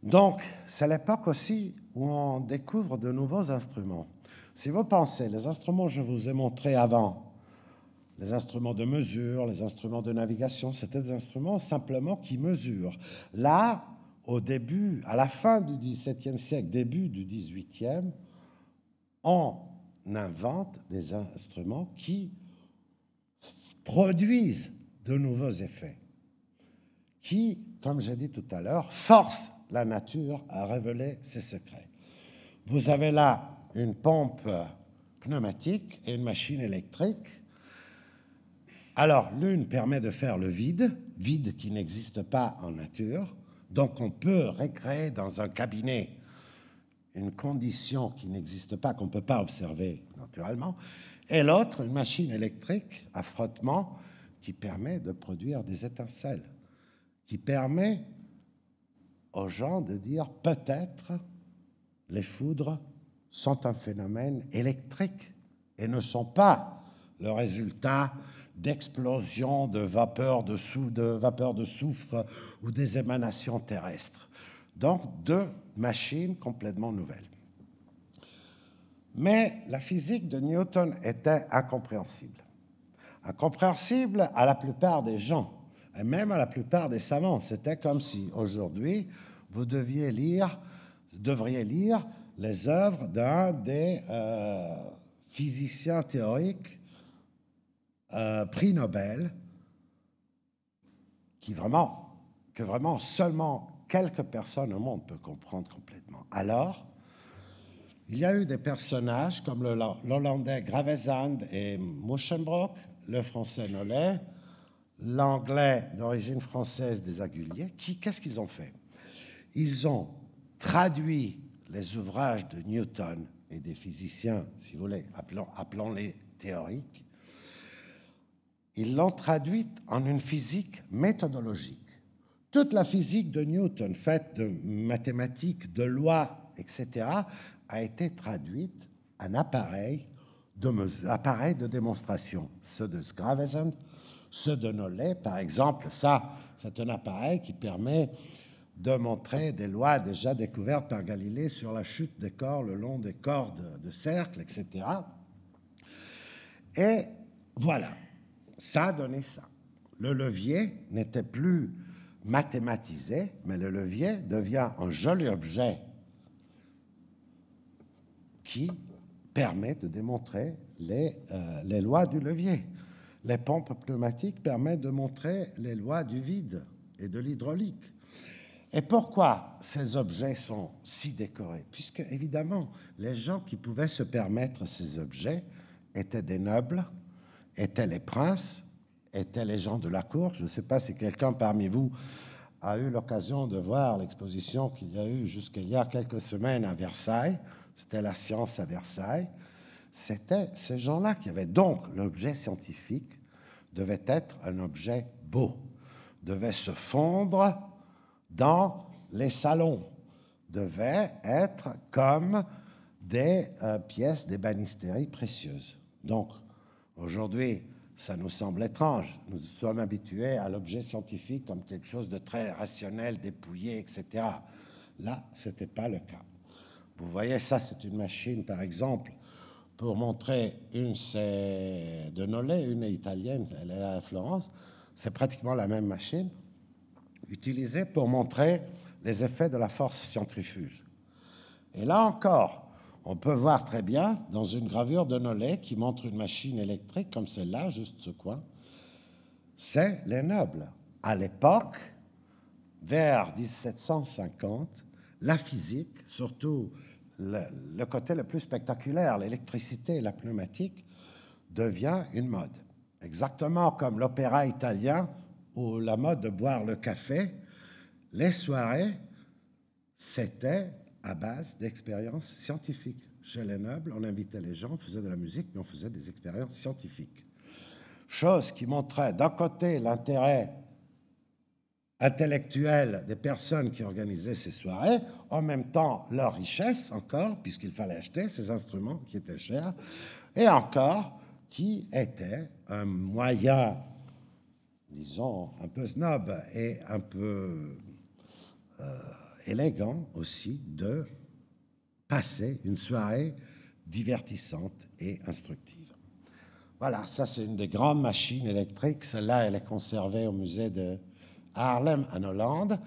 Speaker 2: Donc, c'est l'époque aussi où on découvre de nouveaux instruments. Si vous pensez, les instruments que je vous ai montrés avant, les instruments de mesure, les instruments de navigation, c'était des instruments simplement qui mesurent. Là, au début, à la fin du XVIIe siècle, début du XVIIIe, on invente des instruments qui produisent de nouveaux effets, qui, comme j'ai dit tout à l'heure, forcent la nature à révéler ses secrets. Vous avez là une pompe pneumatique et une machine électrique alors, l'une permet de faire le vide, vide qui n'existe pas en nature. Donc, on peut recréer dans un cabinet une condition qui n'existe pas, qu'on ne peut pas observer naturellement. Et l'autre, une machine électrique à frottement qui permet de produire des étincelles, qui permet aux gens de dire peut-être les foudres sont un phénomène électrique et ne sont pas le résultat d'explosions de vapeur de, soufre, de vapeur de soufre ou des émanations terrestres. Donc deux machines complètement nouvelles. Mais la physique de Newton était incompréhensible. Incompréhensible à la plupart des gens, et même à la plupart des savants. C'était comme si aujourd'hui, vous deviez lire, devriez lire les œuvres d'un des euh, physiciens théoriques euh, prix Nobel qui vraiment, que vraiment seulement quelques personnes au monde peuvent comprendre complètement. Alors, il y a eu des personnages comme l'Hollandais Gravesand et Moschenbrock, le Français Nollet, l'Anglais d'origine française des Aguliers, qui, qu'est-ce qu'ils ont fait Ils ont traduit les ouvrages de Newton et des physiciens, si vous voulez, appelons-les théoriques, ils l'ont traduite en une physique méthodologique. Toute la physique de Newton, faite de mathématiques, de lois, etc., a été traduite en appareil de, de démonstration, ceux de Sgravesen ceux de Nollet, par exemple. Ça, c'est un appareil qui permet de montrer des lois déjà découvertes par Galilée sur la chute des corps le long des cordes de, de cercle, etc. Et voilà, ça a donné ça. Le levier n'était plus mathématisé, mais le levier devient un joli objet qui permet de démontrer les, euh, les lois du levier. Les pompes pneumatiques permettent de montrer les lois du vide et de l'hydraulique. Et pourquoi ces objets sont si décorés Puisque, évidemment, les gens qui pouvaient se permettre ces objets étaient des nobles, étaient les princes, étaient les gens de la cour. Je ne sais pas si quelqu'un parmi vous a eu l'occasion de voir l'exposition qu'il y a eu jusqu'à il y a quelques semaines à Versailles. C'était la science à Versailles. C'était ces gens-là qui avaient donc l'objet scientifique devait être un objet beau, devait se fondre dans les salons, devait être comme des euh, pièces des banisteries précieuses. Donc, Aujourd'hui, ça nous semble étrange. Nous sommes habitués à l'objet scientifique comme quelque chose de très rationnel, dépouillé, etc. Là, ce n'était pas le cas. Vous voyez, ça, c'est une machine, par exemple, pour montrer une, c'est de Nollet, une italienne, elle est à Florence. C'est pratiquement la même machine utilisée pour montrer les effets de la force centrifuge. Et là encore, on peut voir très bien dans une gravure de Nollet qui montre une machine électrique comme celle-là, juste ce coin, c'est les nobles. À l'époque, vers 1750, la physique, surtout le, côté le plus spectaculaire, l'électricité et la pneumatique, devient une mode. Exactement comme l'opéra italien ou la mode de boire le café, les soirées, c'était à base d'expériences scientifiques. Chez les nobles, on invitait les gens, on faisait de la musique, mais on faisait des expériences scientifiques. Chose qui montrait d'un côté l'intérêt intellectuel des personnes qui organisaient ces soirées, en même temps leur richesse encore, puisqu'il fallait acheter ces instruments qui étaient chers, et encore qui était un moyen, disons, un peu snob et un peu... Euh, élégant aussi de passer une soirée divertissante et instructive. Voilà, ça c'est une des grandes machines électriques. Celle-là, elle est conservée au musée de Haarlem en Hollande.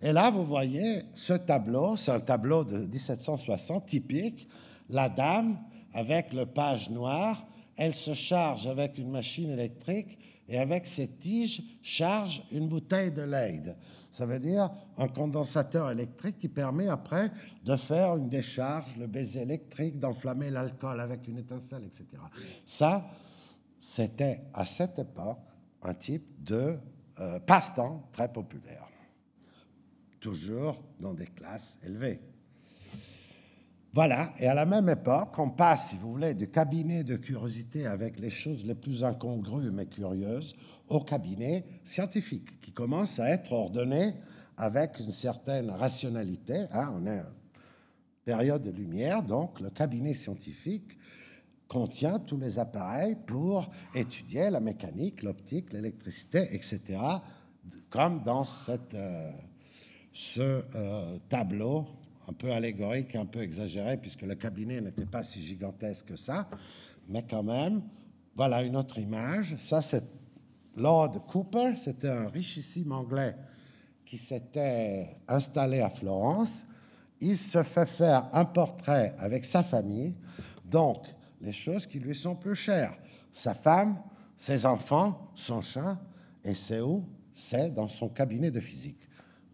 Speaker 2: Et là, vous voyez ce tableau, c'est un tableau de 1760 typique. La dame avec le page noir, elle se charge avec une machine électrique et avec ses tiges charge une bouteille de LED. Ça veut dire un condensateur électrique qui permet après de faire une décharge, le baiser électrique, d'enflammer l'alcool avec une étincelle, etc. Ça, c'était à cette époque un type de euh, passe-temps très populaire, toujours dans des classes élevées. Voilà, et à la même époque, on passe, si vous voulez, du cabinet de curiosité avec les choses les plus incongrues mais curieuses au cabinet scientifique qui commence à être ordonné avec une certaine rationalité. Hein. on est en période de lumière, donc le cabinet scientifique contient tous les appareils pour étudier la mécanique, l'optique, l'électricité, etc., comme dans cette, euh, ce euh, tableau un peu allégorique, un peu exagéré, puisque le cabinet n'était pas si gigantesque que ça, mais quand même, voilà une autre image. Ça, c'est Lord Cooper, c'était un richissime Anglais qui s'était installé à Florence. Il se fait faire un portrait avec sa famille, donc les choses qui lui sont plus chères, sa femme, ses enfants, son chat, et c'est où C'est dans son cabinet de physique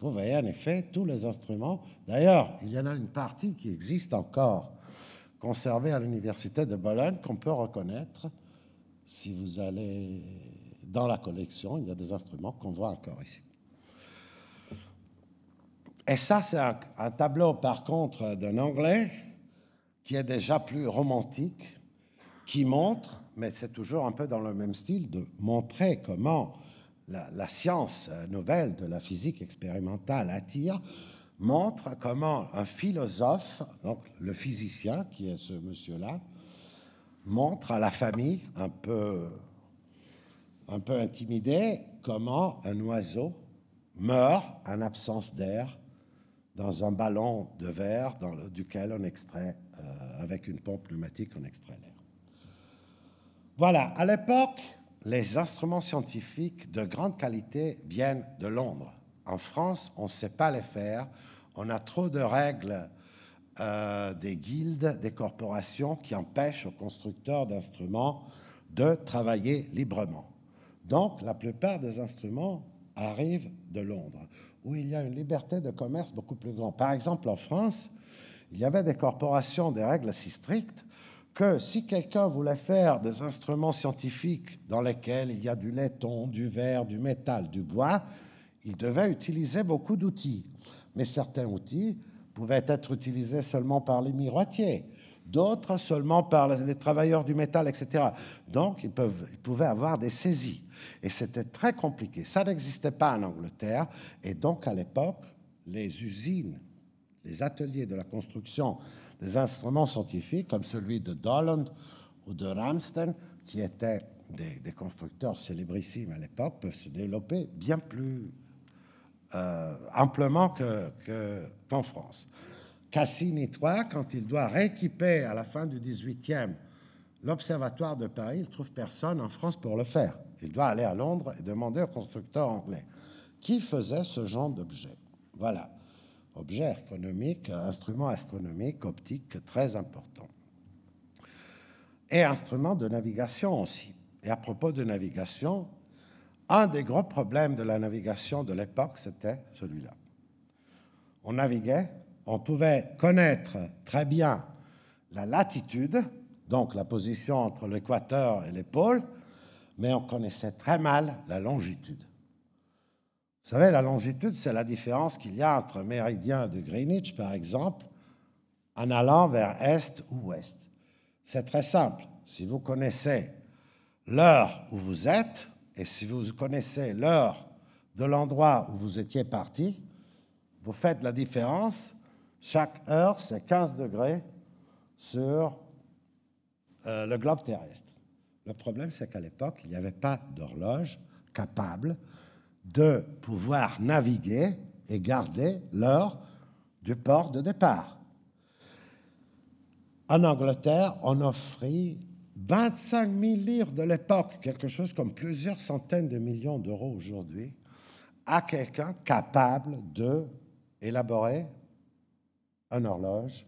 Speaker 2: vous voyez en effet tous les instruments. D'ailleurs, il y en a une partie qui existe encore, conservée à l'université de Bologne, qu'on peut reconnaître si vous allez dans la collection. Il y a des instruments qu'on voit encore ici. Et ça, c'est un, tableau, par contre, d'un anglais qui est déjà plus romantique, qui montre, mais c'est toujours un peu dans le même style, de montrer comment la, science euh, nouvelle de la physique expérimentale attire, montre comment un philosophe, donc le physicien qui est ce monsieur-là, montre à la famille un peu, un peu intimidée comment un oiseau meurt en absence d'air dans un ballon de verre duquel on extrait, euh, avec une pompe pneumatique, on extrait l'air. Voilà, à l'époque, les instruments scientifiques de grande qualité viennent de Londres. En France, on ne sait pas les faire. On a trop de règles euh, des guildes, des corporations qui empêchent aux constructeurs d'instruments de travailler librement. Donc, la plupart des instruments arrivent de Londres, où il y a une liberté de commerce beaucoup plus grande. Par exemple, en France, il y avait des corporations des règles si strictes que si quelqu'un voulait faire des instruments scientifiques dans lesquels il y a du laiton, du verre, du métal, du bois, il devait utiliser beaucoup d'outils. Mais certains outils pouvaient être utilisés seulement par les miroitiers, d'autres seulement par les travailleurs du métal, etc. Donc ils, peuvent, pouvaient avoir des saisies. Et c'était très compliqué. Ça n'existait pas en Angleterre. Et donc à l'époque, les usines, les ateliers de la construction des instruments scientifiques comme celui de Doland ou de Ramstein, qui étaient des, constructeurs célébrissimes à l'époque, peuvent se développer bien plus euh, amplement qu'en France. Cassini III, quand il doit rééquiper à la fin du 18e l'Observatoire de Paris, il trouve personne en France pour le faire. Il doit aller à Londres et demander aux constructeurs anglais qui faisait ce genre d'objet. Voilà objet astronomique, instrument astronomique optique très important. Et instrument de navigation aussi. Et à propos de navigation, un des gros problèmes de la navigation de l'époque, c'était celui-là. On naviguait, on pouvait connaître très bien la latitude, donc la position entre l'équateur et les pôles, mais on connaissait très mal la longitude. Vous savez, la longitude, c'est la différence qu'il y a entre méridien de Greenwich, par exemple, en allant vers est ou ouest. C'est très simple. Si vous connaissez l'heure où vous êtes et si vous connaissez l'heure de l'endroit où vous étiez parti, vous faites la différence. Chaque heure, c'est 15 degrés sur euh, le globe terrestre. Le problème, c'est qu'à l'époque, il n'y avait pas d'horloge capable de pouvoir naviguer et garder l'heure du port de départ. En Angleterre, on offrit 25 000 livres de l'époque, quelque chose comme plusieurs centaines de millions d'euros aujourd'hui, à quelqu'un capable de élaborer un horloge,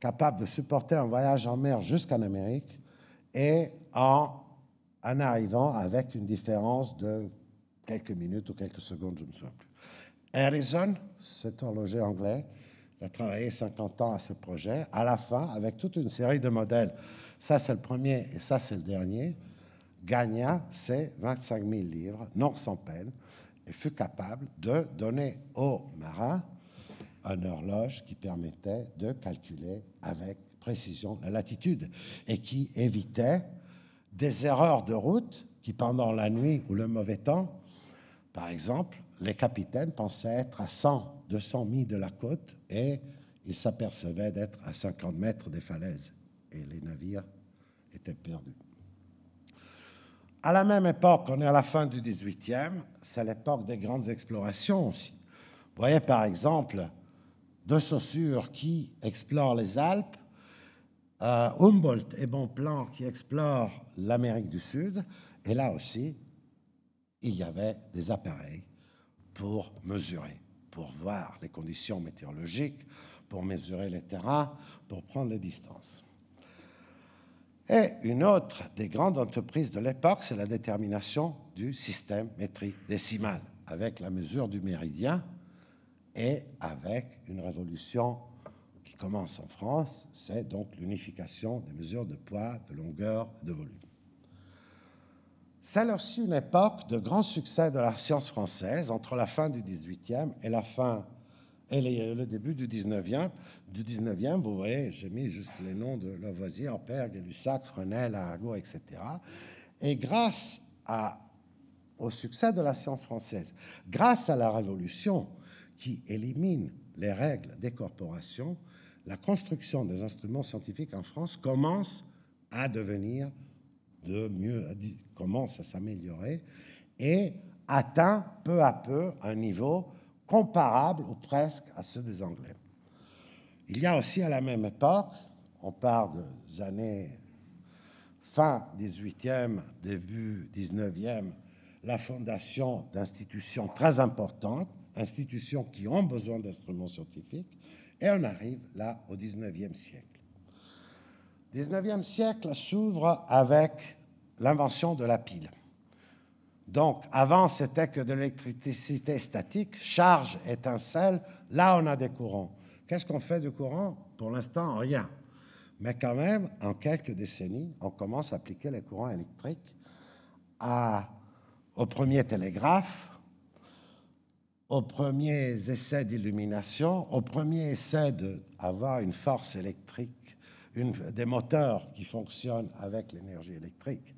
Speaker 2: capable de supporter un voyage en mer jusqu'en Amérique et en arrivant avec une différence de quelques minutes ou quelques secondes, je ne me souviens plus. Harrison, cet horloger anglais, a travaillé 50 ans à ce projet, à la fin, avec toute une série de modèles. Ça, c'est le premier et ça, c'est le dernier. Gagna ses 25 000 livres, non sans peine, et fut capable de donner aux marins une horloge qui permettait de calculer avec précision la latitude et qui évitait des erreurs de route qui, pendant la nuit ou le mauvais temps, par exemple, les capitaines pensaient être à 100, 200 milles de la côte et ils s'apercevaient d'être à 50 mètres des falaises et les navires étaient perdus. À la même époque, on est à la fin du 18e, c'est l'époque des grandes explorations aussi. Vous voyez par exemple de Saussure qui explore les Alpes, euh, Humboldt et Bonplan qui explore l'Amérique du Sud, et là aussi, il y avait des appareils pour mesurer, pour voir les conditions météorologiques, pour mesurer les terrains, pour prendre les distances. Et une autre des grandes entreprises de l'époque, c'est la détermination du système métrique décimal, avec la mesure du méridien et avec une révolution qui commence en France, c'est donc l'unification des mesures de poids, de longueur et de volume. C'est alors aussi une époque de grand succès de la science française entre la fin du 18e et la fin et le début du 19e. Du 19e, vous voyez, j'ai mis juste les noms de Lavoisier, Amperg, lussac Fresnel, Arago, etc. Et grâce à, au succès de la science française, grâce à la Révolution qui élimine les règles des corporations, la construction des instruments scientifiques en France commence à devenir de mieux commence à s'améliorer et atteint peu à peu un niveau comparable ou presque à ceux des Anglais. Il y a aussi à la même époque, on part des années fin 18e, début 19e, la fondation d'institutions très importantes, institutions qui ont besoin d'instruments scientifiques, et on arrive là au 19e siècle. 19e siècle s'ouvre avec l'invention de la pile. Donc, avant, c'était que de l'électricité statique, charge, étincelle. Là, on a des courants. Qu'est-ce qu'on fait de courant Pour l'instant, rien. Mais quand même, en quelques décennies, on commence à appliquer les courants électriques à, au premier télégraphe, aux premiers essais d'illumination, aux premiers essais d'avoir une force électrique des moteurs qui fonctionnent avec l'énergie électrique.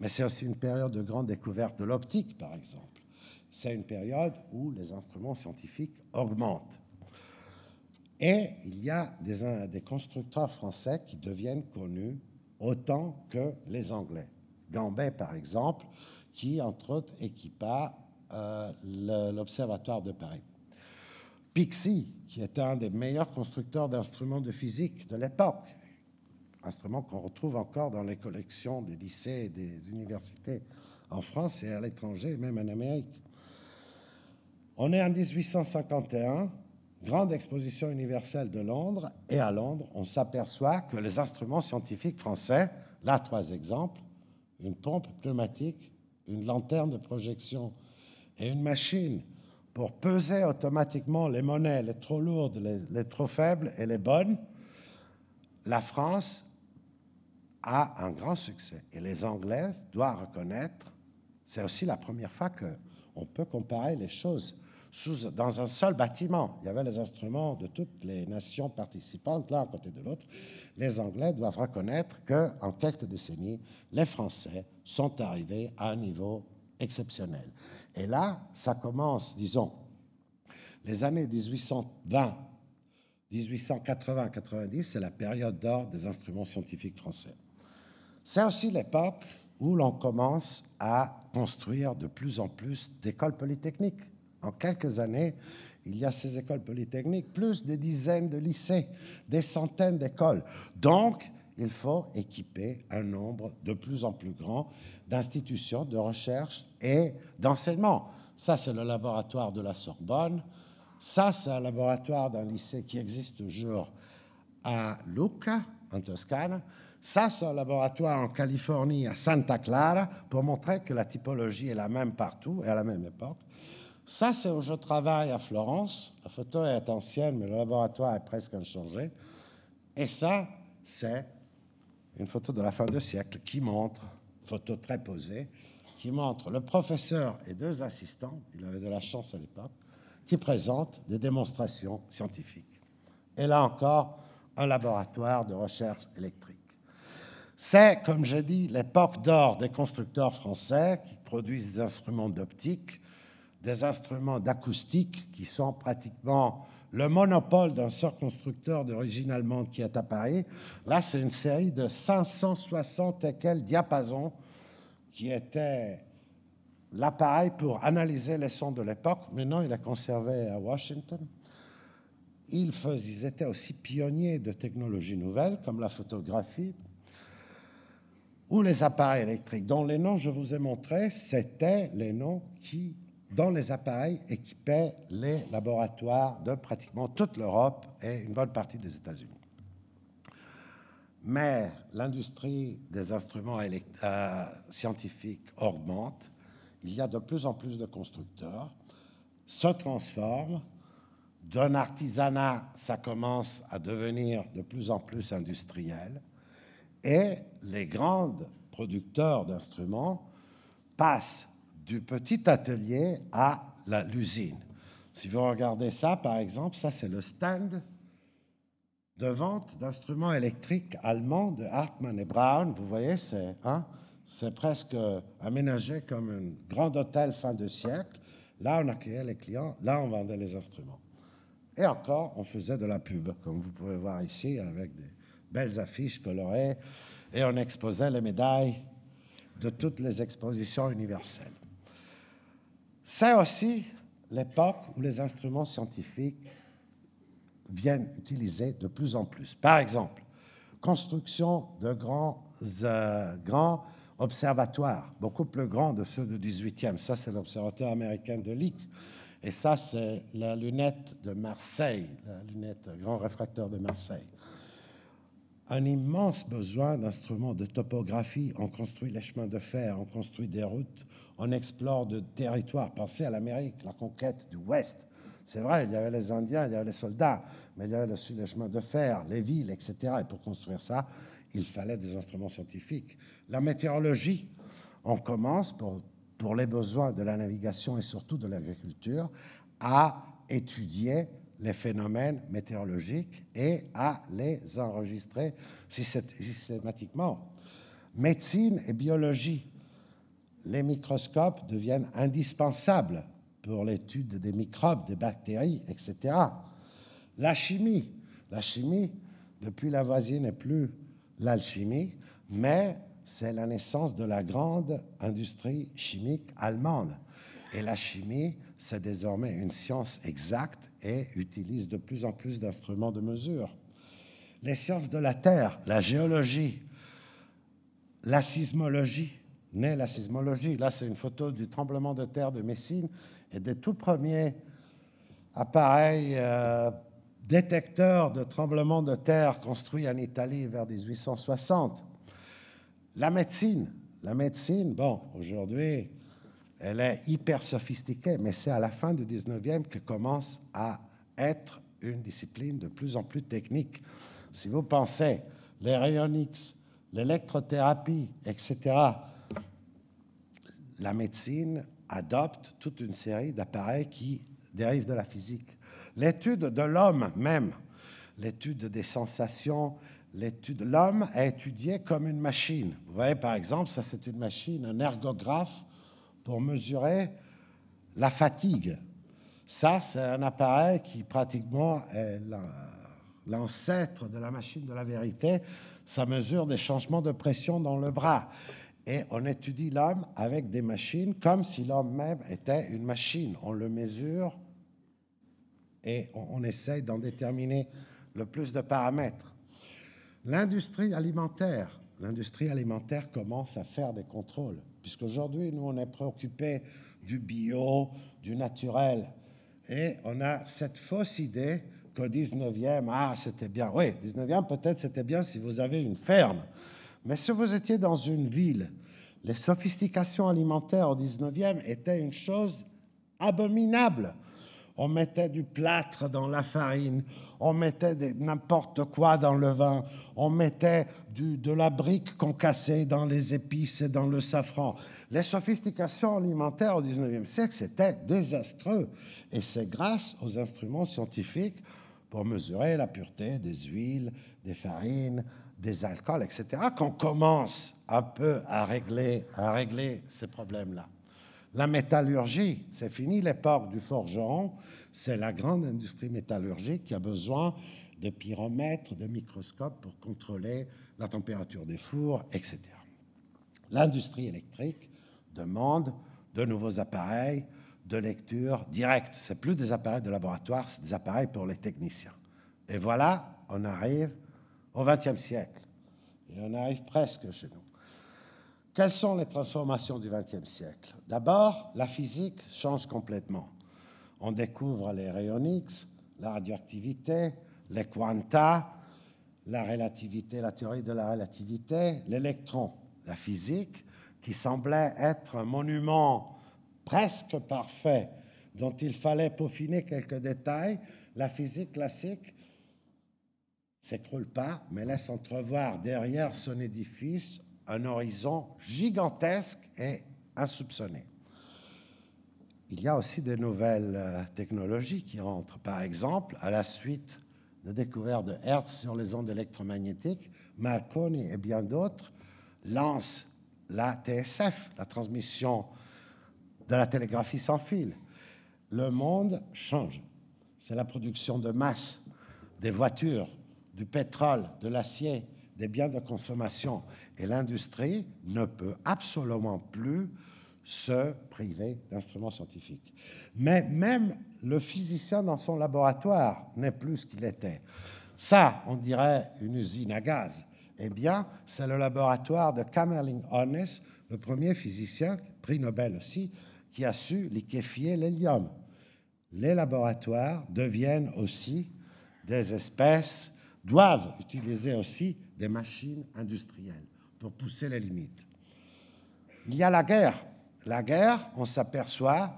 Speaker 2: Mais c'est aussi une période de grande découverte de l'optique, par exemple. C'est une période où les instruments scientifiques augmentent. Et il y a des, des constructeurs français qui deviennent connus autant que les Anglais. Gambet, par exemple, qui, entre autres, équipa euh, l'Observatoire de Paris. Pixie, qui était un des meilleurs constructeurs d'instruments de physique de l'époque, instrument qu'on retrouve encore dans les collections des lycées et des universités en France et à l'étranger, même en Amérique. On est en 1851, grande exposition universelle de Londres, et à Londres, on s'aperçoit que les instruments scientifiques français, là trois exemples, une pompe pneumatique, une lanterne de projection et une machine pour peser automatiquement les monnaies, les trop lourdes, les, trop faibles et les bonnes, la France a un grand succès. Et les Anglais doivent reconnaître, c'est aussi la première fois qu'on peut comparer les choses sous, dans un seul bâtiment. Il y avait les instruments de toutes les nations participantes, l'un à côté de l'autre. Les Anglais doivent reconnaître qu'en quelques décennies, les Français sont arrivés à un niveau exceptionnel. Et là, ça commence, disons, les années 1820, 1880-90, c'est la période d'or des instruments scientifiques français. C'est aussi l'époque où l'on commence à construire de plus en plus d'écoles polytechniques. En quelques années, il y a ces écoles polytechniques, plus des dizaines de lycées, des centaines d'écoles. Donc, il faut équiper un nombre de plus en plus grand d'institutions de recherche et d'enseignement. Ça, c'est le laboratoire de la Sorbonne. Ça, c'est un laboratoire d'un lycée qui existe toujours à Lucca, en Toscane. Ça, c'est un laboratoire en Californie, à Santa Clara, pour montrer que la typologie est la même partout et à la même époque. Ça, c'est où je travaille à Florence. La photo est ancienne, mais le laboratoire est presque inchangé. Et ça, c'est une photo de la fin du siècle qui montre, photo très posée, qui montre le professeur et deux assistants, il avait de la chance à l'époque, qui présentent des démonstrations scientifiques. Et là encore, un laboratoire de recherche électrique. C'est, comme j'ai dit, l'époque d'or des constructeurs français qui produisent des instruments d'optique, des instruments d'acoustique qui sont pratiquement le monopole d'un seul constructeur d'origine allemande qui est à Paris. Là, c'est une série de 560 et quelques diapasons qui était l'appareil pour analyser les sons de l'époque. Maintenant, il est conservé à Washington. ils étaient aussi pionniers de technologies nouvelles comme la photographie, ou les appareils électriques. dont les noms que je vous ai montrés, c'était les noms qui, dans les appareils, équipaient les laboratoires de pratiquement toute l'Europe et une bonne partie des États-Unis. Mais l'industrie des instruments euh, scientifiques augmente. Il y a de plus en plus de constructeurs, se transforme. D'un artisanat, ça commence à devenir de plus en plus industriel. Et les grands producteurs d'instruments passent du petit atelier à l'usine. Si vous regardez ça, par exemple, ça c'est le stand de vente d'instruments électriques allemands de Hartmann et Braun. Vous voyez, c'est hein, presque aménagé comme un grand hôtel fin de siècle. Là, on accueillait les clients, là, on vendait les instruments. Et encore, on faisait de la pub, comme vous pouvez voir ici, avec des, belles affiches colorées, et on exposait les médailles de toutes les expositions universelles. C'est aussi l'époque où les instruments scientifiques viennent utiliser de plus en plus. Par exemple, construction de grands, euh, grands observatoires, beaucoup plus grands de ceux du 18e. Ça, c'est l'observatoire américain de Lick. Et ça, c'est la lunette de Marseille, la lunette, grand réfracteur de Marseille un immense besoin d'instruments de topographie. On construit les chemins de fer, on construit des routes, on explore de territoires. Pensez à l'Amérique, la conquête du Ouest. C'est vrai, il y avait les Indiens, il y avait les soldats, mais il y avait aussi les chemins de fer, les villes, etc. Et pour construire ça, il fallait des instruments scientifiques. La météorologie, on commence pour, pour les besoins de la navigation et surtout de l'agriculture à étudier les phénomènes météorologiques et à les enregistrer systématiquement. Médecine et biologie. Les microscopes deviennent indispensables pour l'étude des microbes, des bactéries, etc. La chimie. La chimie, depuis Lavoisier, n'est plus l'alchimie, mais c'est la naissance de la grande industrie chimique allemande. Et la chimie, c'est désormais une science exacte et utilise de plus en plus d'instruments de mesure. Les sciences de la Terre, la géologie, la sismologie, naît la sismologie. Là, c'est une photo du tremblement de terre de Messine et des tout premiers appareils euh, détecteurs de tremblements de terre construits en Italie vers 1860. La médecine, la médecine, bon, aujourd'hui, elle est hyper sophistiquée, mais c'est à la fin du 19e que commence à être une discipline de plus en plus technique. Si vous pensez les rayonics, l'électrothérapie, etc., la médecine adopte toute une série d'appareils qui dérivent de la physique. L'étude de l'homme même, l'étude des sensations, l'étude de l'homme est étudié comme une machine. Vous voyez par exemple, ça c'est une machine, un ergographe pour mesurer la fatigue. Ça, c'est un appareil qui pratiquement est l'ancêtre de la machine de la vérité. Ça mesure des changements de pression dans le bras. Et on étudie l'homme avec des machines comme si l'homme même était une machine. On le mesure et on, essaye d'en déterminer le plus de paramètres. L'industrie alimentaire l'industrie alimentaire commence à faire des contrôles. Puisqu'aujourd'hui, nous, on est préoccupés du bio, du naturel. Et on a cette fausse idée qu'au 19e, ah, c'était bien. Oui, 19e, peut-être c'était bien si vous avez une ferme. Mais si vous étiez dans une ville, les sophistications alimentaires au 19e étaient une chose abominable on mettait du plâtre dans la farine, on mettait n'importe quoi dans le vin, on mettait de la brique qu'on cassait dans les épices et dans le safran. Les sophistications alimentaires au 19e siècle, c'était désastreux. Et c'est grâce aux instruments scientifiques pour mesurer la pureté des huiles, des farines, des alcools, etc., qu'on commence un peu à régler ces problèmes-là. La métallurgie, c'est fini l'époque du forgeron. C'est la grande industrie métallurgique qui a besoin de pyromètres, de microscopes pour contrôler la température des fours, etc. L'industrie électrique demande de nouveaux appareils de lecture directe. Ce plus des appareils de laboratoire, c'est des appareils pour les techniciens. Et voilà, on arrive au XXe siècle. Et on arrive presque chez nous. Quelles sont les transformations du XXe siècle D'abord, la physique change complètement. On découvre les rayons la radioactivité, les quanta, la relativité, la théorie de la relativité, l'électron, la physique, qui semblait être un monument presque parfait dont il fallait peaufiner quelques détails, la physique classique s'écroule pas, mais laisse entrevoir derrière son édifice un horizon gigantesque et insoupçonné. Il y a aussi des nouvelles euh, technologies qui rentrent. Par exemple, à la suite de découvertes de Hertz sur les ondes électromagnétiques, Marconi et bien d'autres lancent la TSF, la transmission de la télégraphie sans fil. Le monde change. C'est la production de masse des voitures, du pétrole, de l'acier, des biens de consommation et l'industrie ne peut absolument plus se priver d'instruments scientifiques. Mais même le physicien dans son laboratoire n'est plus ce qu'il était. Ça, on dirait une usine à gaz. Eh bien, c'est le laboratoire de Kamerling Onnes, le premier physicien, prix Nobel aussi, qui a su liquéfier l'hélium. Les laboratoires deviennent aussi des espèces, doivent utiliser aussi des machines industrielles pour pousser les limites. Il y a la guerre. La guerre, on s'aperçoit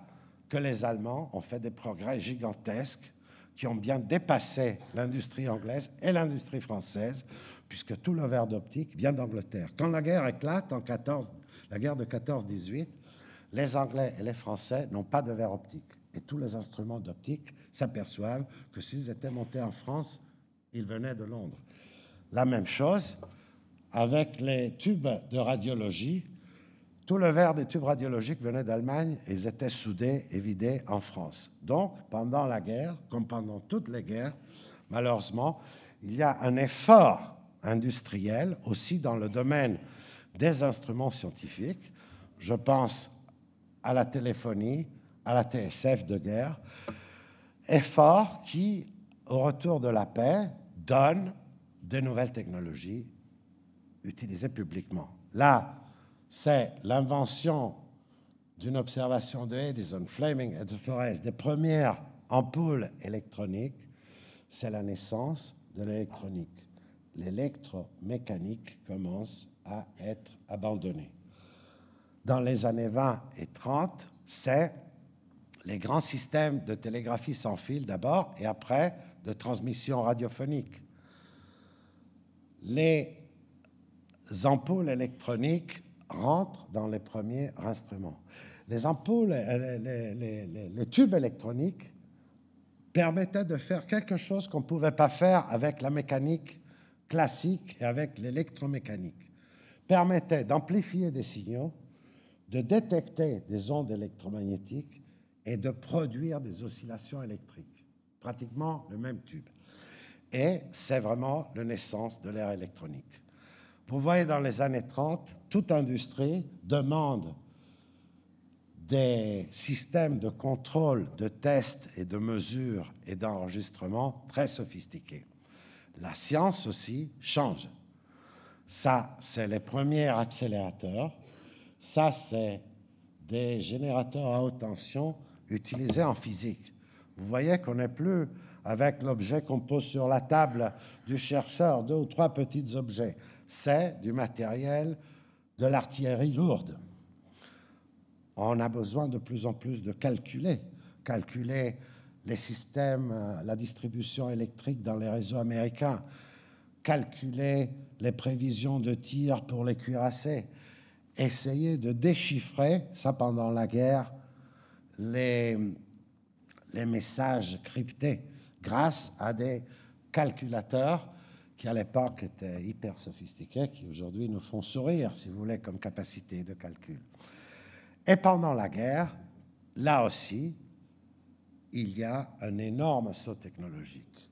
Speaker 2: que les Allemands ont fait des progrès gigantesques qui ont bien dépassé l'industrie anglaise et l'industrie française, puisque tout le verre d'optique vient d'Angleterre. Quand la guerre éclate, en 14, la guerre de 14-18, les Anglais et les Français n'ont pas de verre optique. Et tous les instruments d'optique s'aperçoivent que s'ils étaient montés en France, ils venaient de Londres. La même chose, avec les tubes de radiologie. Tout le verre des tubes radiologiques venait d'Allemagne et ils étaient soudés et vidés en France. Donc, pendant la guerre, comme pendant toutes les guerres, malheureusement, il y a un effort industriel aussi dans le domaine des instruments scientifiques. Je pense à la téléphonie, à la TSF de guerre, effort qui, au retour de la paix, donne des nouvelles technologies, utilisé publiquement. Là, c'est l'invention d'une observation de Edison, Fleming et de Forest, des premières ampoules électroniques. C'est la naissance de l'électronique. L'électromécanique commence à être abandonnée. Dans les années 20 et 30, c'est les grands systèmes de télégraphie sans fil d'abord et après de transmission radiophonique. Les ampoules électroniques rentrent dans les premiers instruments. Les ampoules, euh, les, tubes électroniques permettaient de faire quelque chose qu'on ne pouvait pas faire avec la mécanique classique et avec l'électromécanique. permettaient d'amplifier des signaux, de détecter des ondes électromagnétiques et de produire des oscillations électriques. Pratiquement le même tube. Et c'est vraiment la naissance de l'ère électronique. Vous voyez, dans les années 30, toute industrie demande des systèmes de contrôle, de tests et de mesures et d'enregistrement très sophistiqués. La science aussi change. Ça, c'est les premiers accélérateurs. Ça, c'est des générateurs à haute tension utilisés en physique. Vous voyez qu'on n'est plus avec l'objet qu'on pose sur la table du chercheur, deux ou trois petits objets c'est du matériel de l'artillerie lourde. On a besoin de plus en plus de calculer, calculer les systèmes, euh, la distribution électrique dans les réseaux américains, calculer les prévisions de tir pour les cuirassés, essayer de déchiffrer, ça pendant la guerre, les, les messages cryptés grâce à des calculateurs qui à l'époque étaient hyper sophistiqués, qui aujourd'hui nous font sourire, si vous voulez, comme capacité de calcul. Et pendant la guerre, là aussi, il y a un énorme saut technologique.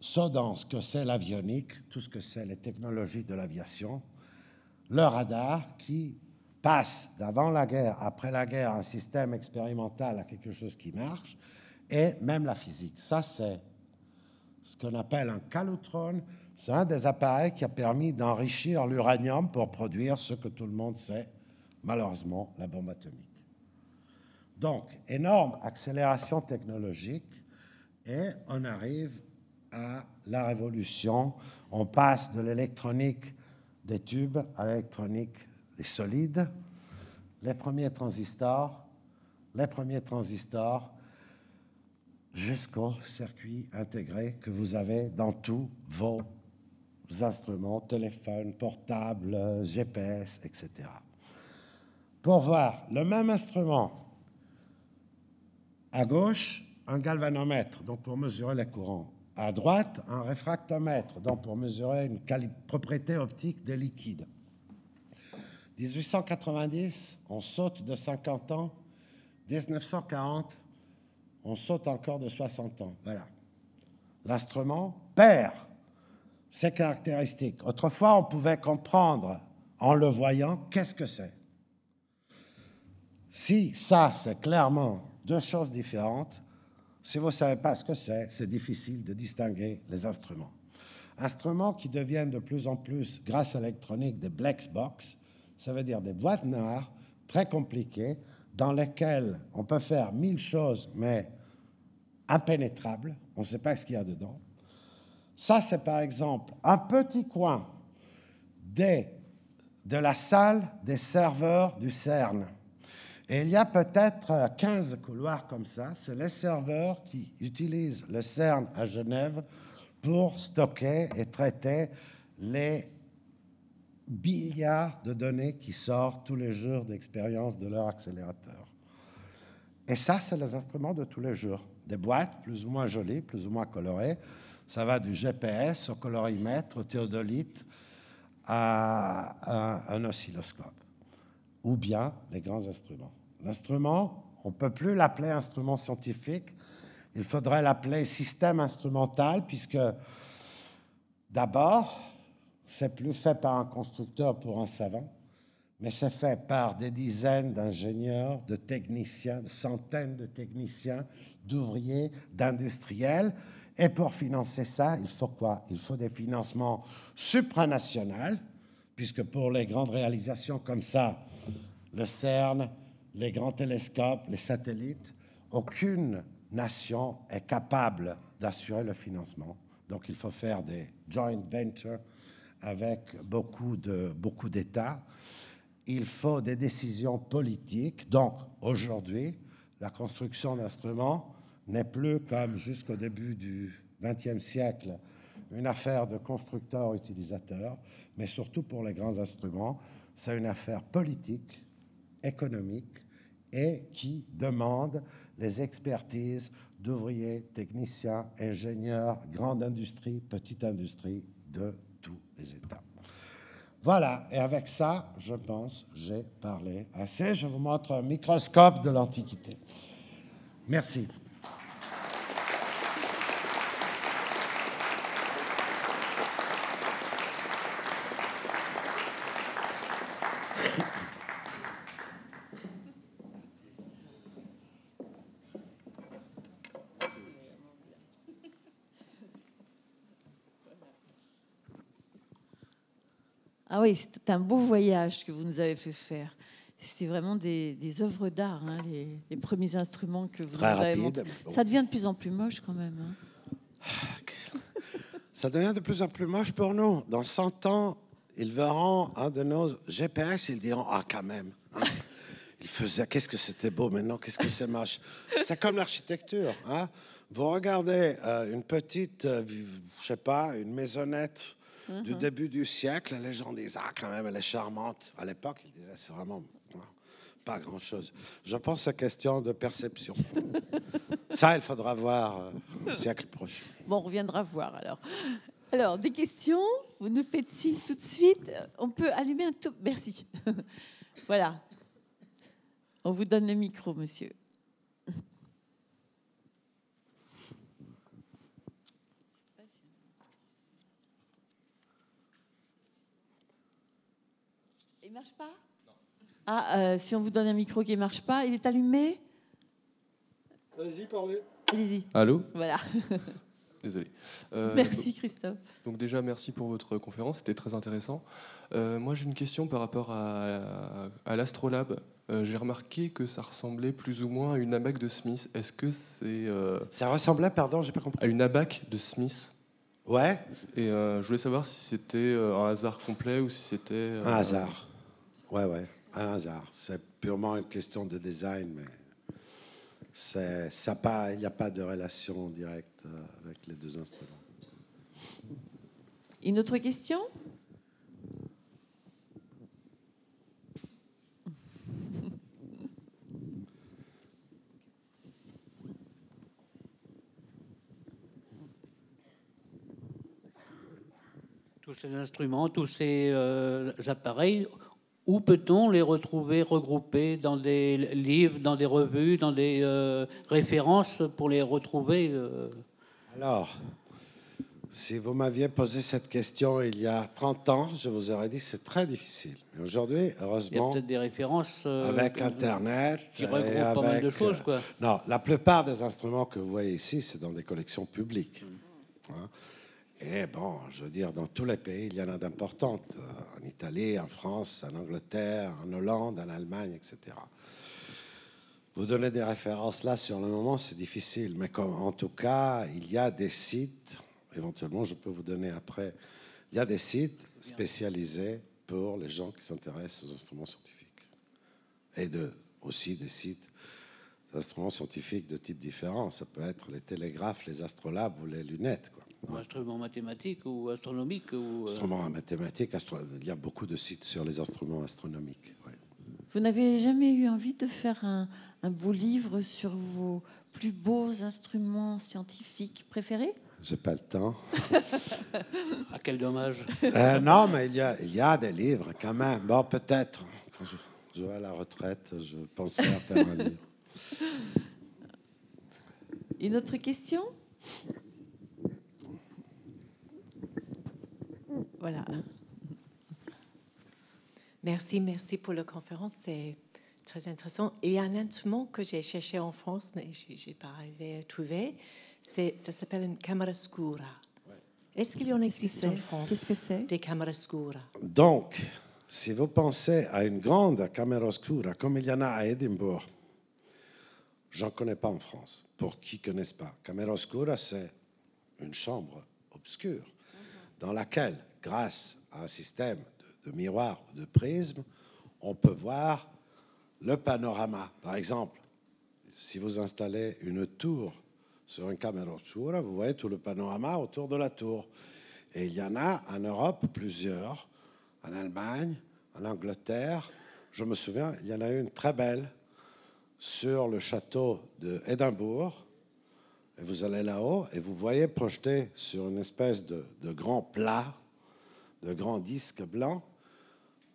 Speaker 2: Saut dans ce que c'est l'avionique, tout ce que c'est les technologies de l'aviation, le radar qui passe d'avant la guerre, après la guerre, un système expérimental à quelque chose qui marche, et même la physique. Ça, c'est ce qu'on appelle un calotron. C'est un des appareils qui a permis d'enrichir l'uranium pour produire ce que tout le monde sait, malheureusement, la bombe atomique. Donc, énorme accélération technologique et on arrive à la révolution. On passe de l'électronique des tubes à l'électronique des solides. Les premiers transistors, les premiers transistors, jusqu'au circuit intégré que vous avez dans tous vos instruments, téléphone, portable, GPS, etc. Pour voir le même instrument, à gauche, un galvanomètre, donc pour mesurer les courants. À droite, un réfractomètre, donc pour mesurer une propriété optique des liquides. 1890, on saute de 50 ans. 1940, on saute encore de 60 ans. Voilà. L'instrument perd ses caractéristiques. Autrefois, on pouvait comprendre en le voyant qu'est-ce que c'est. Si ça, c'est clairement deux choses différentes, si vous ne savez pas ce que c'est, c'est difficile de distinguer les instruments. Instruments qui deviennent de plus en plus, grâce à l'électronique, des black box, ça veut dire des boîtes noires très compliquées dans lesquelles on peut faire mille choses, mais impénétrables, on ne sait pas ce qu'il y a dedans. Ça, c'est par exemple un petit coin des, de la salle des serveurs du CERN. Et il y a peut-être 15 couloirs comme ça. C'est les serveurs qui utilisent le CERN à Genève pour stocker et traiter les milliards de données qui sortent tous les jours d'expérience de leur accélérateur. Et ça, c'est les instruments de tous les jours. Des boîtes plus ou moins jolies, plus ou moins colorées. Ça va du GPS au colorimètre, au théodolite, à un, un oscilloscope. Ou bien les grands instruments. L'instrument, on ne peut plus l'appeler instrument scientifique. Il faudrait l'appeler système instrumental, puisque d'abord, c'est plus fait par un constructeur pour un savant, mais c'est fait par des dizaines d'ingénieurs, de techniciens, de centaines de techniciens, d'ouvriers, d'industriels. Et pour financer ça, il faut quoi Il faut des financements supranationaux, puisque pour les grandes réalisations comme ça, le CERN, les grands télescopes, les satellites, aucune nation est capable d'assurer le financement. Donc il faut faire des joint ventures avec beaucoup d'États. Beaucoup il faut des décisions politiques. Donc, aujourd'hui, la construction d'instruments n'est plus, comme jusqu'au début du XXe siècle, une affaire de constructeurs-utilisateurs, mais surtout pour les grands instruments, c'est une affaire politique, économique, et qui demande les expertises d'ouvriers, techniciens, ingénieurs, grande industrie, petite industrie de voilà, et avec ça, je pense, j'ai parlé assez. Je vous montre un microscope de l'Antiquité. Merci.
Speaker 1: Ah oui, c'est un beau voyage que vous nous avez fait faire. C'est vraiment des, œuvres d'art, hein, les, premiers instruments que vous avez rapide, Ça devient de plus en plus moche quand même.
Speaker 2: Hein. Ça devient de plus en plus moche pour nous. Dans 100 ans, ils verront un de nos GPS, ils diront Ah, quand même. Hein. Ils faisaient Qu'est-ce que c'était beau maintenant, qu'est-ce que c'est moche. C'est comme l'architecture. Vous regardez euh, une petite, euh, je sais pas, une maisonnette du mhm. début du siècle. la légende des Ah, quand même, elle est charmante. À l'époque, ils disaient C'est vraiment hein, pas grand-chose. Je pense à question de perception. *laughs* Ça, il faudra voir euh, siècle prochain.
Speaker 1: Bon, on reviendra voir alors. Alors, des questions Vous nous faites signe tout de suite. Euh, on peut allumer un tout. Merci. *laughs* voilà. On vous donne le micro, monsieur. Ah, euh, si on vous donne un micro qui ne marche pas, il est allumé Allez-y, parlez. Allez-y. Allô Voilà. *laughs*
Speaker 3: Désolé. Euh, merci Christophe. Donc déjà, merci pour votre conférence, c'était très
Speaker 2: intéressant. Euh, moi, j'ai une question par rapport à, l'Astrolabe. j'ai remarqué que ça ressemblait plus ou moins à une abac de Smith. Est-ce que c'est... Ça ressemblait, pardon, j'ai pas compris. À une abac de Smith Ouais. Et je voulais savoir si c'était un hasard complet ou si c'était... Un hasard. Ouais, ouais un hasard. C'est purement une question de design, mais ça pas, il n'y a pas de relation directe euh, avec les deux instruments.
Speaker 1: Une autre question
Speaker 3: Tous ces instruments, tous ces euh, appareils où peut-on les retrouver regrouper, dans des livres, dans des revues, dans des euh, références pour les retrouver euh?
Speaker 2: Alors, si vous m'aviez posé cette question il y a 30 ans, je vous aurais dit que c'est très difficile. Mais aujourd'hui, heureusement. Il y a
Speaker 3: des références. Euh, avec Internet.
Speaker 2: Qui regroupent pas mal de choses, quoi. non, la plupart des instruments que vous voyez ici, c'est dans des collections publiques. Mm. Hein. Et eh bon, je veux dire, dans tous les pays, il y en a d'importantes, euh, en Italie, en France, en Angleterre, en Hollande, en Allemagne, etc. Vous donner des références là sur le moment, c'est difficile, mais en tout cas, il y a des sites, éventuellement je peux vous donner après, il y a des sites spécialisés pour les gens qui s'intéressent aux instruments scientifiques. Et de, aussi des sites d'instruments scientifiques de type différent, ça peut être les télégraphes, les astrolabes ou les lunettes. Quoi
Speaker 3: instruments mathématiques ou astronomiques ou, Instruments euh,
Speaker 2: mathématiques, il y a beaucoup de sites sur les instruments astronomiques.
Speaker 1: Vous n'avez jamais eu envie de faire un, beau livre sur vos plus beaux instruments scientifiques préférés
Speaker 2: J'ai pas le temps. ah, *laughs* quel dommage. Euh, non, mais il y, a, il des livres quand même. Bon, peut-être. Quand je, je, vais à la retraite, je penserai à faire un livre.
Speaker 1: Une autre question Voilà. Merci, merci pour la conférence. C'est très intéressant. Et un instrument que j'ai cherché en France, mais je n'ai pas arrivé à trouver, ça s'appelle une camera scura. Est-ce qu'il y en existe en France Qu'est-ce que c'est Des caméras scura.
Speaker 2: Donc, si vous pensez à une grande camera scura, comme il y en a à Édimbourg, j'en connais pas en France. Pour qui ne connaissent pas, camera scura, c'est une chambre obscure mhm. dans laquelle grâce à un système de, miroir ou de prisme, on peut voir le panorama. Par exemple, si vous installez une tour sur un caméra obscura, vous voyez tout le panorama autour de la tour. Et il y en a en Europe plusieurs, en Allemagne, en Angleterre. Je me souviens, il y en a une très belle sur le château d'Édimbourg. Et vous allez là-haut et vous voyez projeté sur une espèce de grand plat de grands disques blancs,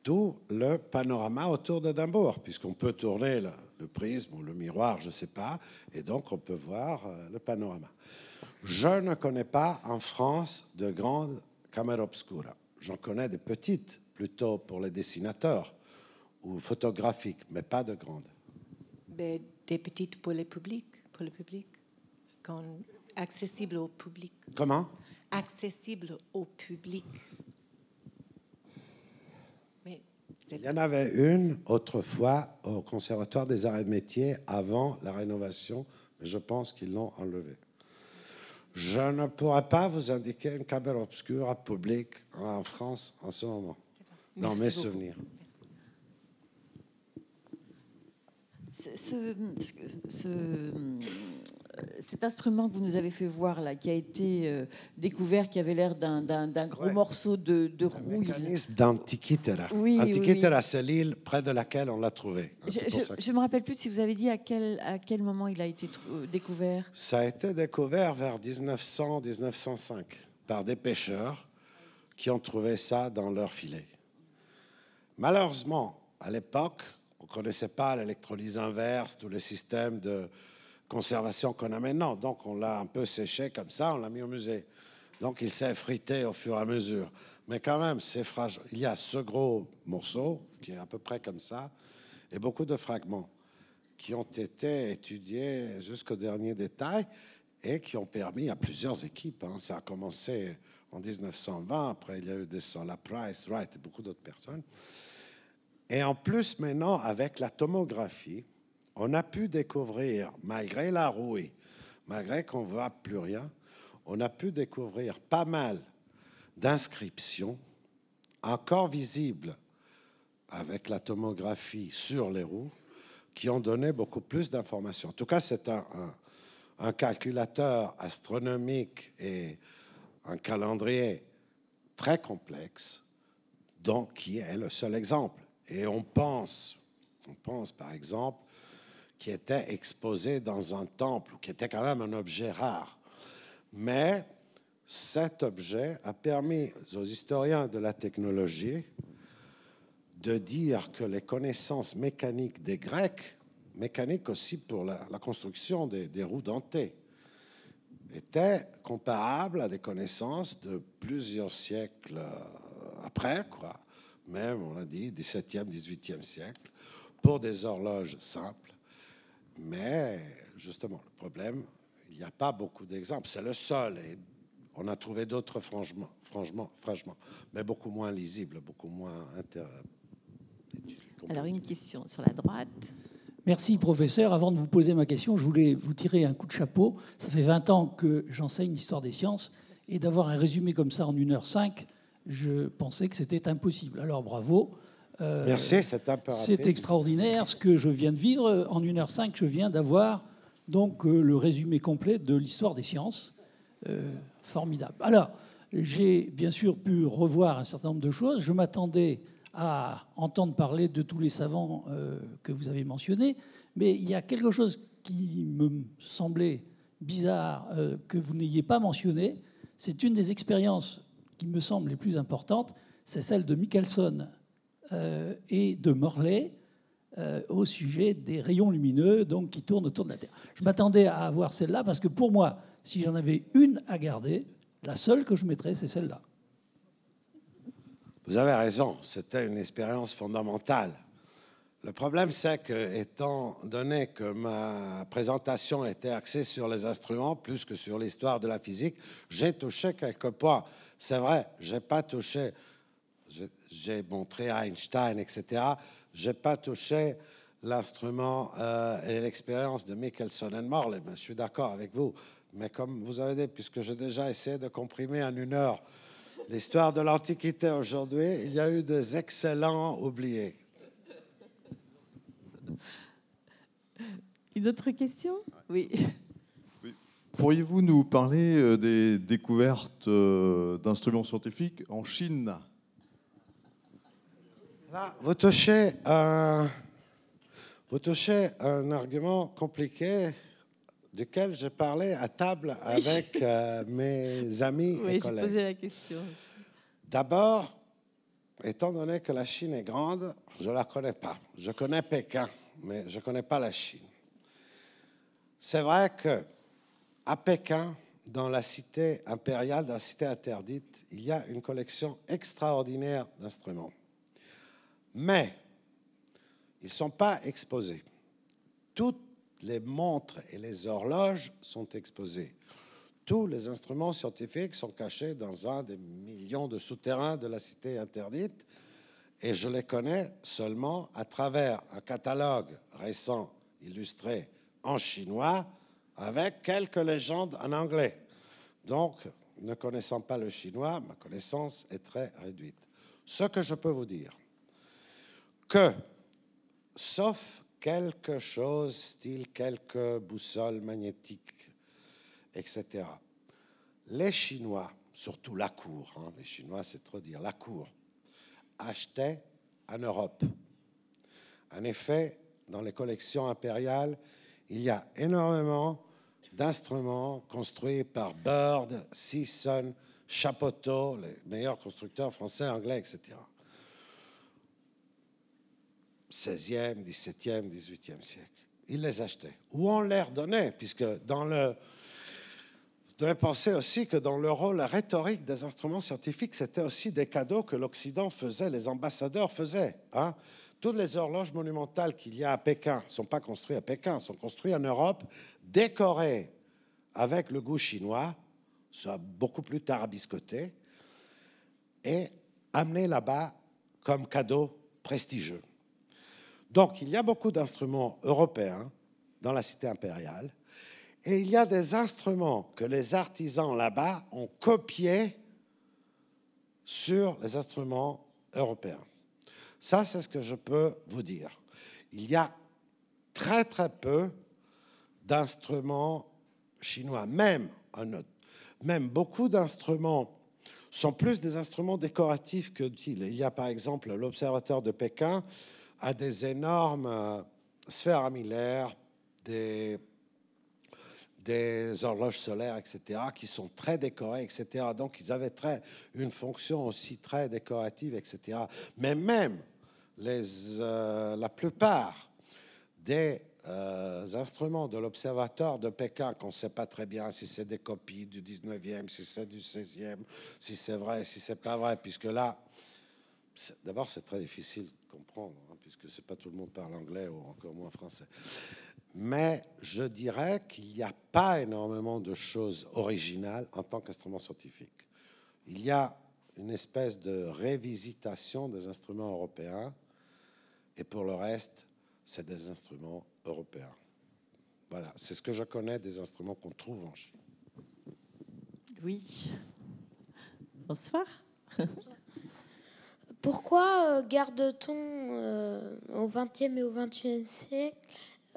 Speaker 2: d'où le panorama autour de Dambourg, puisqu'on peut tourner le, prisme ou le miroir, je ne sais pas, et donc on peut voir euh, le panorama. Je ne connais pas en France de grandes caméras obscures. J'en connais des petites, plutôt pour les dessinateurs ou photographiques, mais pas de grandes.
Speaker 1: des petites pour, pour le public, quand accessible au public. Comment Accessible au public.
Speaker 2: Il y en avait une autrefois au Conservatoire des Arts et Métiers avant la rénovation, mais je pense qu'ils l'ont enlevée. Je ne pourrais pas vous indiquer une caméra obscure à public en France en ce moment,
Speaker 1: dans mes souvenirs. ce, cet instrument que vous nous avez fait voir là, qui a été euh, découvert, qui avait l'air d'un gros morceau de, de rouille. mécanisme
Speaker 2: d'Antikythera. c'est l'île près de laquelle on l'a trouvé. Ah, je, ne
Speaker 1: me rappelle plus si vous avez dit à quel, moment il a été euh, découvert.
Speaker 2: Ça a été découvert vers 1900-1905 par des pêcheurs qui ont trouvé ça dans leur filet. Malheureusement, à l'époque, on ne connaissait pas l'électrolyse inverse, tous le système de conservation qu'on a maintenant. Donc on l'a un peu séché comme ça, on l'a mis au musée. Donc il s'est effrité au fur et à mesure. Mais quand même, c'est fragile. Il y a ce gros morceau qui est à peu près comme ça, et beaucoup de fragments qui ont été étudiés jusqu'au dernier détail et qui ont permis à plusieurs équipes. Hein. Ça a commencé en 1920, après il y a eu des la Price, Wright et beaucoup d'autres personnes. Et en plus, maintenant, avec la tomographie, on a pu découvrir, malgré la rouée, malgré qu'on ne voit plus rien, on a pu découvrir pas mal d'inscriptions encore visibles avec la tomographie sur les roues qui ont donné beaucoup plus d'informations. En tout cas, c'est un, calculateur astronomique et un calendrier très complexe, donc qui est le seul exemple. Et on pense, on pense par exemple qui était exposé dans un temple, qui était quand même un objet rare. Mais cet objet a permis aux historiens de la technologie de dire que les connaissances mécaniques des Grecs, mécaniques aussi pour la, construction des, roues dentées, étaient comparables à des connaissances de plusieurs siècles euh, après, quoi. même on l'a dit 17e, 18e siècle, pour des horloges simples mais justement, le problème, il n'y a pas beaucoup d'exemples. C'est le seul. Et on a trouvé d'autres, franchement, franchement, franchement, mais beaucoup moins lisibles, beaucoup moins Alors, une
Speaker 1: question sur la droite.
Speaker 3: Merci, professeur. Avant de vous poser ma question, je voulais vous tirer un coup de chapeau. Ça fait 20 ans que j'enseigne l'histoire des sciences et d'avoir un résumé comme ça en 1h05, je pensais que c'était impossible. Alors, bravo. Euh, Merci, c'est extraordinaire ce que je viens de vivre. En 1h05, je viens d'avoir donc euh, le résumé complet de l'histoire des sciences. Euh, formidable. Alors, j'ai bien sûr pu revoir un certain nombre de choses. Je m'attendais à entendre parler de tous les savants que vous avez mentionnés, mais il y a quelque chose qui me semblait bizarre que vous n'ayez pas mentionné. C'est une des expériences qui me semble les plus importantes, c'est celle de Michelson euh, et de Morlaix euh, au sujet des rayons lumineux donc, qui tournent autour de la Terre. Je m'attendais à avoir celle-là parce que pour moi, si j'en avais une à garder, la seule que je mettrais, c'est celle-là.
Speaker 2: Vous avez raison, c'était une expérience fondamentale. Le problème, c'est que, étant donné que ma présentation était axée sur les instruments plus que sur l'histoire de la physique, j'ai touché quelques points. C'est vrai, j'ai pas touché j'ai montré Einstein, etc. J'ai pas touché l'instrument euh, et l'expérience de Michelson et Morley. Ben, je suis d'accord avec vous. Mais comme vous avez dit, puisque j'ai déjà essayé de comprimer en une heure l'histoire de l'Antiquité aujourd'hui, il y a eu des excellents oubliés.
Speaker 1: Une autre question oui.
Speaker 2: Pourriez-vous nous parler euh, des découvertes euh, d'instruments scientifiques en Chine vous touchez, un, vous un argument compliqué duquel j'ai parlé à table avec euh, mes *laughs* amis oui, et collègues. Oui, j'ai posé la question. D'abord, étant donné que la Chine est grande, je ne la connais pas. Je connais Pékin, mais je ne connais pas la Chine. C'est vrai que à Pékin, dans la cité impériale, dans la cité interdite, il y a une collection extraordinaire d'instruments mais ils ne sont pas exposés. Toutes les montres et les horloges sont exposées. Tous les instruments scientifiques sont cachés dans un des millions de souterrains de la cité interdite, et je les connais seulement à travers un catalogue récent illustré en chinois avec quelques légendes en anglais. Donc, ne connaissant pas le chinois, ma connaissance est très réduite. Ce que je peux vous dire, que, sauf quelque chose, style quelques boussoles magnétiques, etc., les Chinois, surtout la cour, hein, les Chinois c'est trop dire, la cour, achetaient en Europe. En effet, dans les collections impériales, il y a énormément d'instruments construits par Bird, Sisson, Chapoteau, les meilleurs constructeurs français, anglais, etc. 16e, 17e, 18 siècle. Ils les achetaient. Ou on leur donnait, puisque dans le. Vous devez penser aussi que dans le rôle rhétorique des instruments scientifiques, c'était aussi des cadeaux que l'Occident faisait, les ambassadeurs faisaient. Hein. Toutes les horloges monumentales qu'il y a à Pékin ne sont pas construites à Pékin, sont construites en Europe, décorées avec le goût chinois, soit beaucoup plus tard tarabiscoté, et amenées là-bas comme cadeau prestigieux. Donc il y a beaucoup d'instruments européens dans la cité impériale. Et il y a des instruments que les artisans là-bas ont copiés sur les instruments européens. Ça, c'est ce que je peux vous dire. Il y a très très peu d'instruments chinois, même, même beaucoup d'instruments sont plus des instruments décoratifs que utiles. Il y a par exemple l'Observateur de Pékin, à des énormes euh, sphères amilaires, des, horloges solaires, etc., qui sont très décorées, etc. Donc ils avaient très, une fonction aussi très décorative, etc. Mais même euh, la plupart des euh, instruments de l'Observatoire de Pékin, qu'on ne sait pas très bien si c'est des copies du 19e, si c'est du 16e, si c'est vrai, si c'est pas vrai, puisque là, d'abord, c'est très difficile de comprendre. Hein puisque c'est pas tout le monde parle anglais ou encore moins français. Mais je dirais qu'il n'y a pas énormément de choses originales en tant qu'instrument scientifique. Il y a une espèce de révisitation des instruments européens, et pour le reste, c'est des instruments européens. Voilà, c'est ce que je connais des instruments qu'on trouve en Chine.
Speaker 1: Oui. Bonsoir. Bonsoir. Pourquoi euh, garde-t-on euh, au XXe et au XXIe siècle,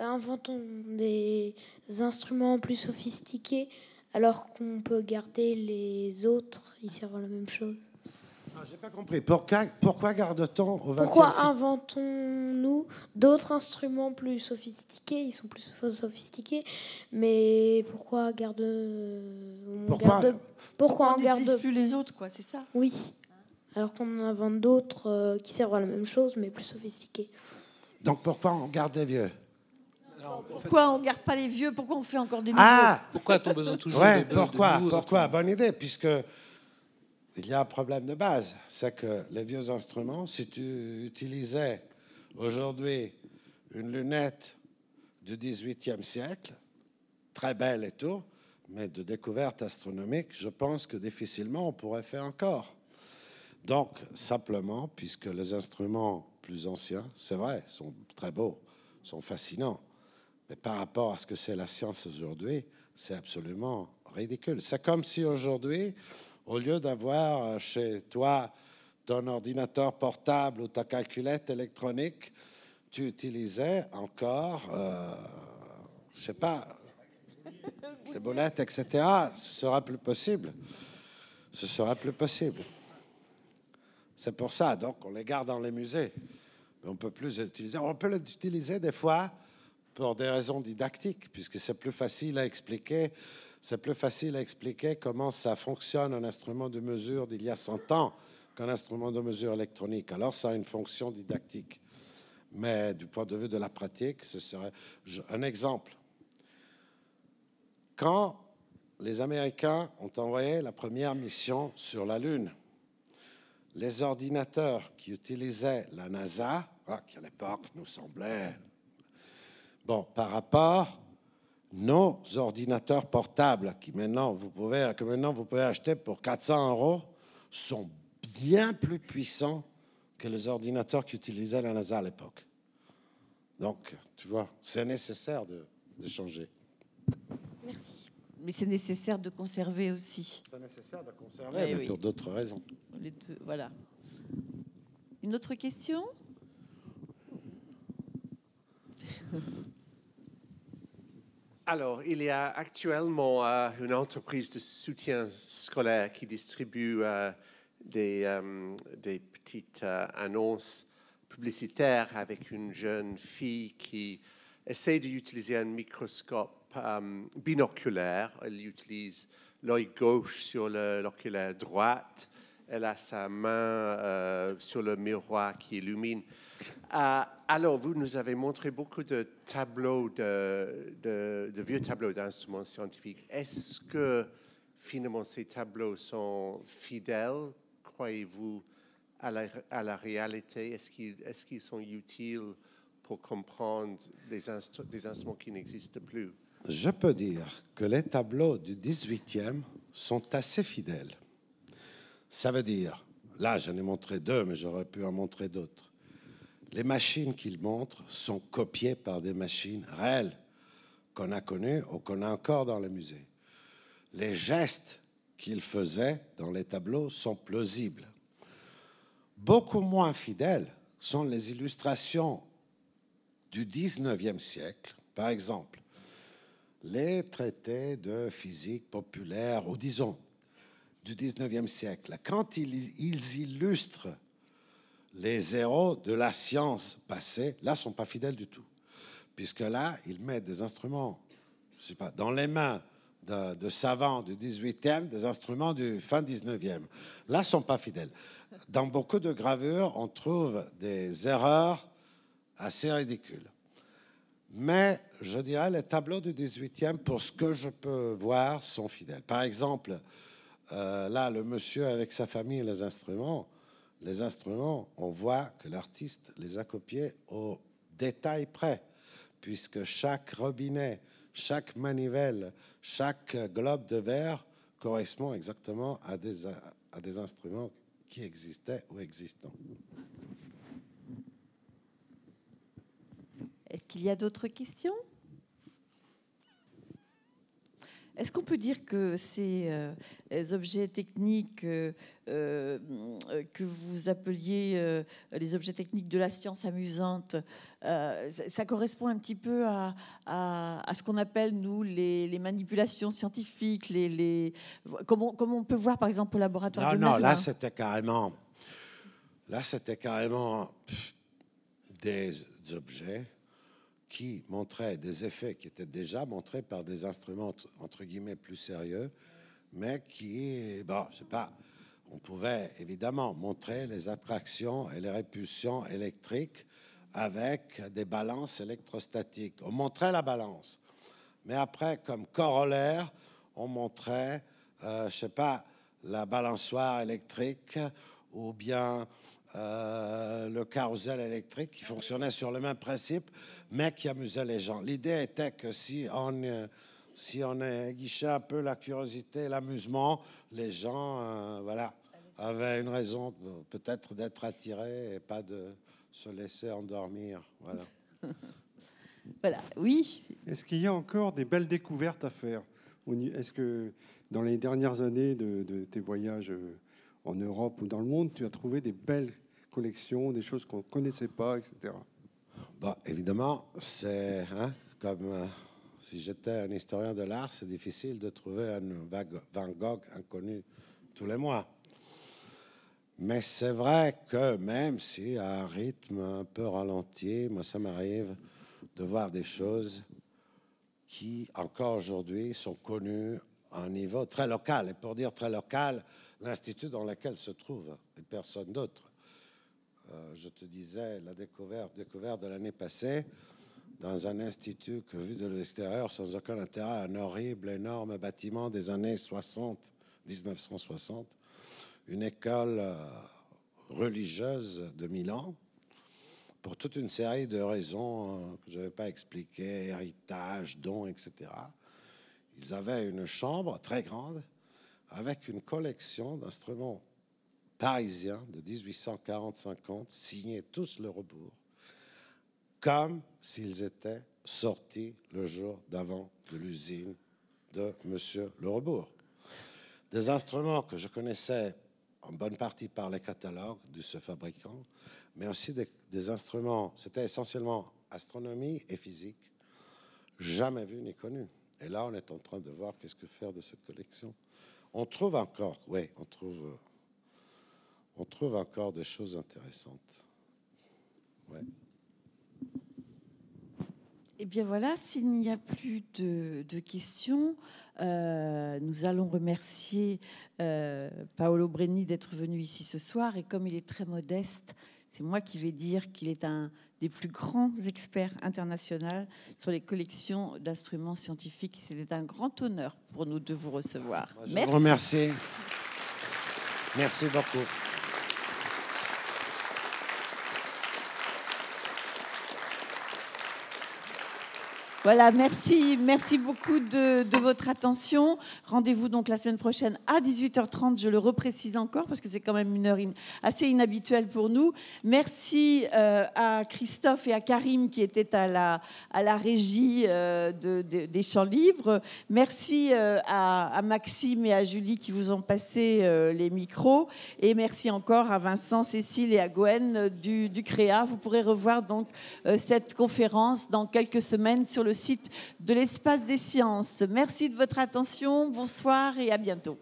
Speaker 1: euh, inventons des instruments plus sophistiqués alors qu'on peut garder les autres, ils servent à la même chose ah, J'ai pas compris.
Speaker 2: Pourquoi, garde-t-on au Pourquoi
Speaker 1: inventons-nous d'autres instruments plus sophistiqués Ils sont plus sophistiqués, mais pourquoi garde on pourquoi on, garde plus les autres quoi C'est ça Oui alors qu'on en invente d'autres euh, qui servent à la même chose, mais plus sophistiqués.
Speaker 2: Donc pourquoi on garde les vieux Pourquoi
Speaker 1: on garde pas les vieux Pourquoi on fait encore des nouveaux Ah
Speaker 2: Pourquoi a besoin toujours Pourquoi, pourquoi Bonne idée, puisque il y a un problème de base, c'est que les vieux instruments, si tu utilisais aujourd'hui une lunette du 18e siècle, très belle et tout, mais de découverte astronomique, je pense que difficilement on pourrait faire encore. Donc, simplement, puisque les instruments plus anciens, c'est vrai, sont très beaux, sont fascinants, mais par rapport à ce que c'est la science aujourd'hui, c'est absolument ridicule. C'est comme si aujourd'hui, au lieu d'avoir euh, chez toi ton ordinateur portable ou ta calculette électronique, tu utilisais encore, euh, je sais pas, les *laughs* boulettes, etc. Ce sera plus possible. Ce sera plus possible. C'est pour ça, donc, on les garde dans les musées. Mais on peut plus les utiliser. On peut les utiliser des fois pour des raisons didactiques, puisque c'est plus facile à expliquer. C'est plus facile à expliquer comment ça fonctionne un instrument de mesure d'il y a 100 ans qu'un instrument de mesure électronique. Alors ça a une fonction didactique. Mais du point de vue de la pratique, ce serait un exemple. Quand les Américains ont envoyé la première mission sur la Lune, les ordinateurs qui utilisaient la NASA, ah, qui à l'époque nous semblaient, Bon, par rapport nos ordinateurs portables, qui maintenant vous pouvez, que maintenant vous pouvez acheter pour 400 euros, sont bien plus puissants que les ordinateurs qui utilisaient la NASA à l'époque. Donc, tu vois, c'est nécessaire de changer
Speaker 1: mais c'est nécessaire de conserver
Speaker 2: aussi. C'est nécessaire de conserver, mais, eh eh pour d'autres raisons. Les voilà.
Speaker 1: Une autre question
Speaker 2: Alors, il y a actuellement euh, une entreprise de soutien scolaire qui distribue euh, des, euh, des, petites annonces publicitaires avec une jeune fille qui essaie d'utiliser un microscope euh, binoculaire. Elle utilise l'œil gauche sur l'oculaire droite. Elle a sa main euh, sur le miroir qui illumine. Euh, alors, vous nous avez montré beaucoup de tableaux, de, vieux tableaux d'instruments scientifiques. Est-ce que finalement ces tableaux sont fidèles, croyez-vous, à, la, réalité Est-ce qu'ils sont utiles pour comprendre des instruments qui n'existent plus je peux dire que les tableaux du 18e sont assez fidèles. Ça veut dire, là j'en ai montré deux, mais j'aurais pu en montrer d'autres. Les machines qu'ils montrent sont copiées par des machines réelles qu'on a connues ou qu'on a encore dans les musées. Les gestes qu'il faisait dans les tableaux sont plausibles. Beaucoup moins fidèles sont les illustrations du 19e siècle. Par exemple, les traités de physique populaire, ou disons, du 19e siècle, quand ils, illustrent les héros de la science passée, là, sont pas fidèles du tout. Puisque là, ils mettent des instruments, je sais pas, dans les mains de, savants du 18e, des instruments du fin 19e. Là, sont pas fidèles. Dans beaucoup de gravures, on trouve des erreurs assez ridicules mais je dirais les tableaux du 18e, pour ce que je peux voir, sont fidèles. Par exemple, euh, là, le monsieur avec sa famille et les instruments, les instruments, on voit que l'artiste les a copiés au détail près, puisque chaque robinet, chaque manivelle, chaque globe de verre correspond exactement à des, à des instruments qui existaient ou existants.
Speaker 1: Est-ce qu'il y a d'autres questions Est-ce qu'on peut dire que ces euh, objets techniques euh, euh, que vous appeliez les objets techniques de la science amusante, ça correspond un petit peu à, ce qu'on appelle, nous, les, manipulations scientifiques, les, Comme, on, peut voir, par exemple, au laboratoire non, de Non, là, c'était
Speaker 2: carrément... Là, c'était carrément des objets qui montrait des effets qui étaient déjà montrés par des instruments entre guillemets plus sérieux, mais qui, bon, je sais pas, on pouvait évidemment montrer les attractions et les répulsions électriques avec des balances électrostatiques. On montrait la balance, mais après, comme corollaire, on montrait, euh, je sais pas, la balançoire électrique ou bien euh, le carrousel électrique qui fonctionnait sur le même principe, mais qui amusait les gens. L'idée était que si on, euh, si on guichait un peu la curiosité l'amusement, les gens euh, voilà, avaient une raison peut-être d'être attirés et pas de se laisser endormir. Voilà. *laughs* voilà, oui. Est-ce qu'il y a encore des belles découvertes à faire Est-ce que dans les dernières années de tes voyages en Europe ou dans le monde, tu as trouvé des belles collections, des choses qu'on ne connaissait pas, etc. Bah, évidemment, c'est hein, comme euh, si j'étais un historien de l'art, c'est difficile de trouver un Van Gogh inconnu tous les mois. Mais c'est vrai que même si à un rythme un peu ralenti, moi ça m'arrive de voir des choses qui encore aujourd'hui sont connues à un niveau très local. Et pour dire très local, l'institut dans lequel se trouve et personne d'autre. Euh, je te disais, la découverte, découverte de l'année passée, dans un institut que, vu de l'extérieur, sans aucun intérêt, un horrible, énorme bâtiment des années 60, 1960, une école euh, religieuse de Milan, pour toute une série de raisons euh, que je n'avais pas expliquées, héritage, dons, etc. Ils avaient une chambre très grande avec une collection d'instruments parisiens de 1840-50, signés tous le rebours, comme s'ils étaient sortis le jour d'avant de l'usine de M. Le Rebourg. Des instruments que je connaissais en bonne partie par les catalogues de ce fabricant, mais aussi des, instruments, c'était essentiellement astronomie et physique, jamais vus ni connus. Et là, on est en train de voir qu'est-ce que faire de cette collection on trouve encore, on trouve, on trouve encore des choses intéressantes. Ouais.
Speaker 1: Eh bien voilà, s'il n'y a plus de, questions, euh, nous allons remercier euh, Paolo Breni d'être venu ici ce soir. Et comme il est très modeste, c'est moi qui vais dire qu'il est un des plus grands experts internationaux sur les collections d'instruments scientifiques. C'était un grand honneur pour nous de vous recevoir. Je Merci.
Speaker 2: Merci beaucoup.
Speaker 1: Voilà, merci, merci beaucoup de, votre attention. Rendez-vous donc la semaine prochaine à 18h30, je le reprécise encore parce que c'est quand même une heure assez inhabituelle pour nous. Merci euh, à Christophe et à Karim qui étaient à la, à la régie euh, des champs libres. Merci euh, à, Maxime et à Julie qui vous ont passé les micros. Et merci encore à Vincent, Cécile et à Gwen du, du CREA. Vous pourrez revoir donc cette conférence dans quelques semaines sur le le site de l'Espace des sciences. Merci de votre attention, bonsoir et à bientôt.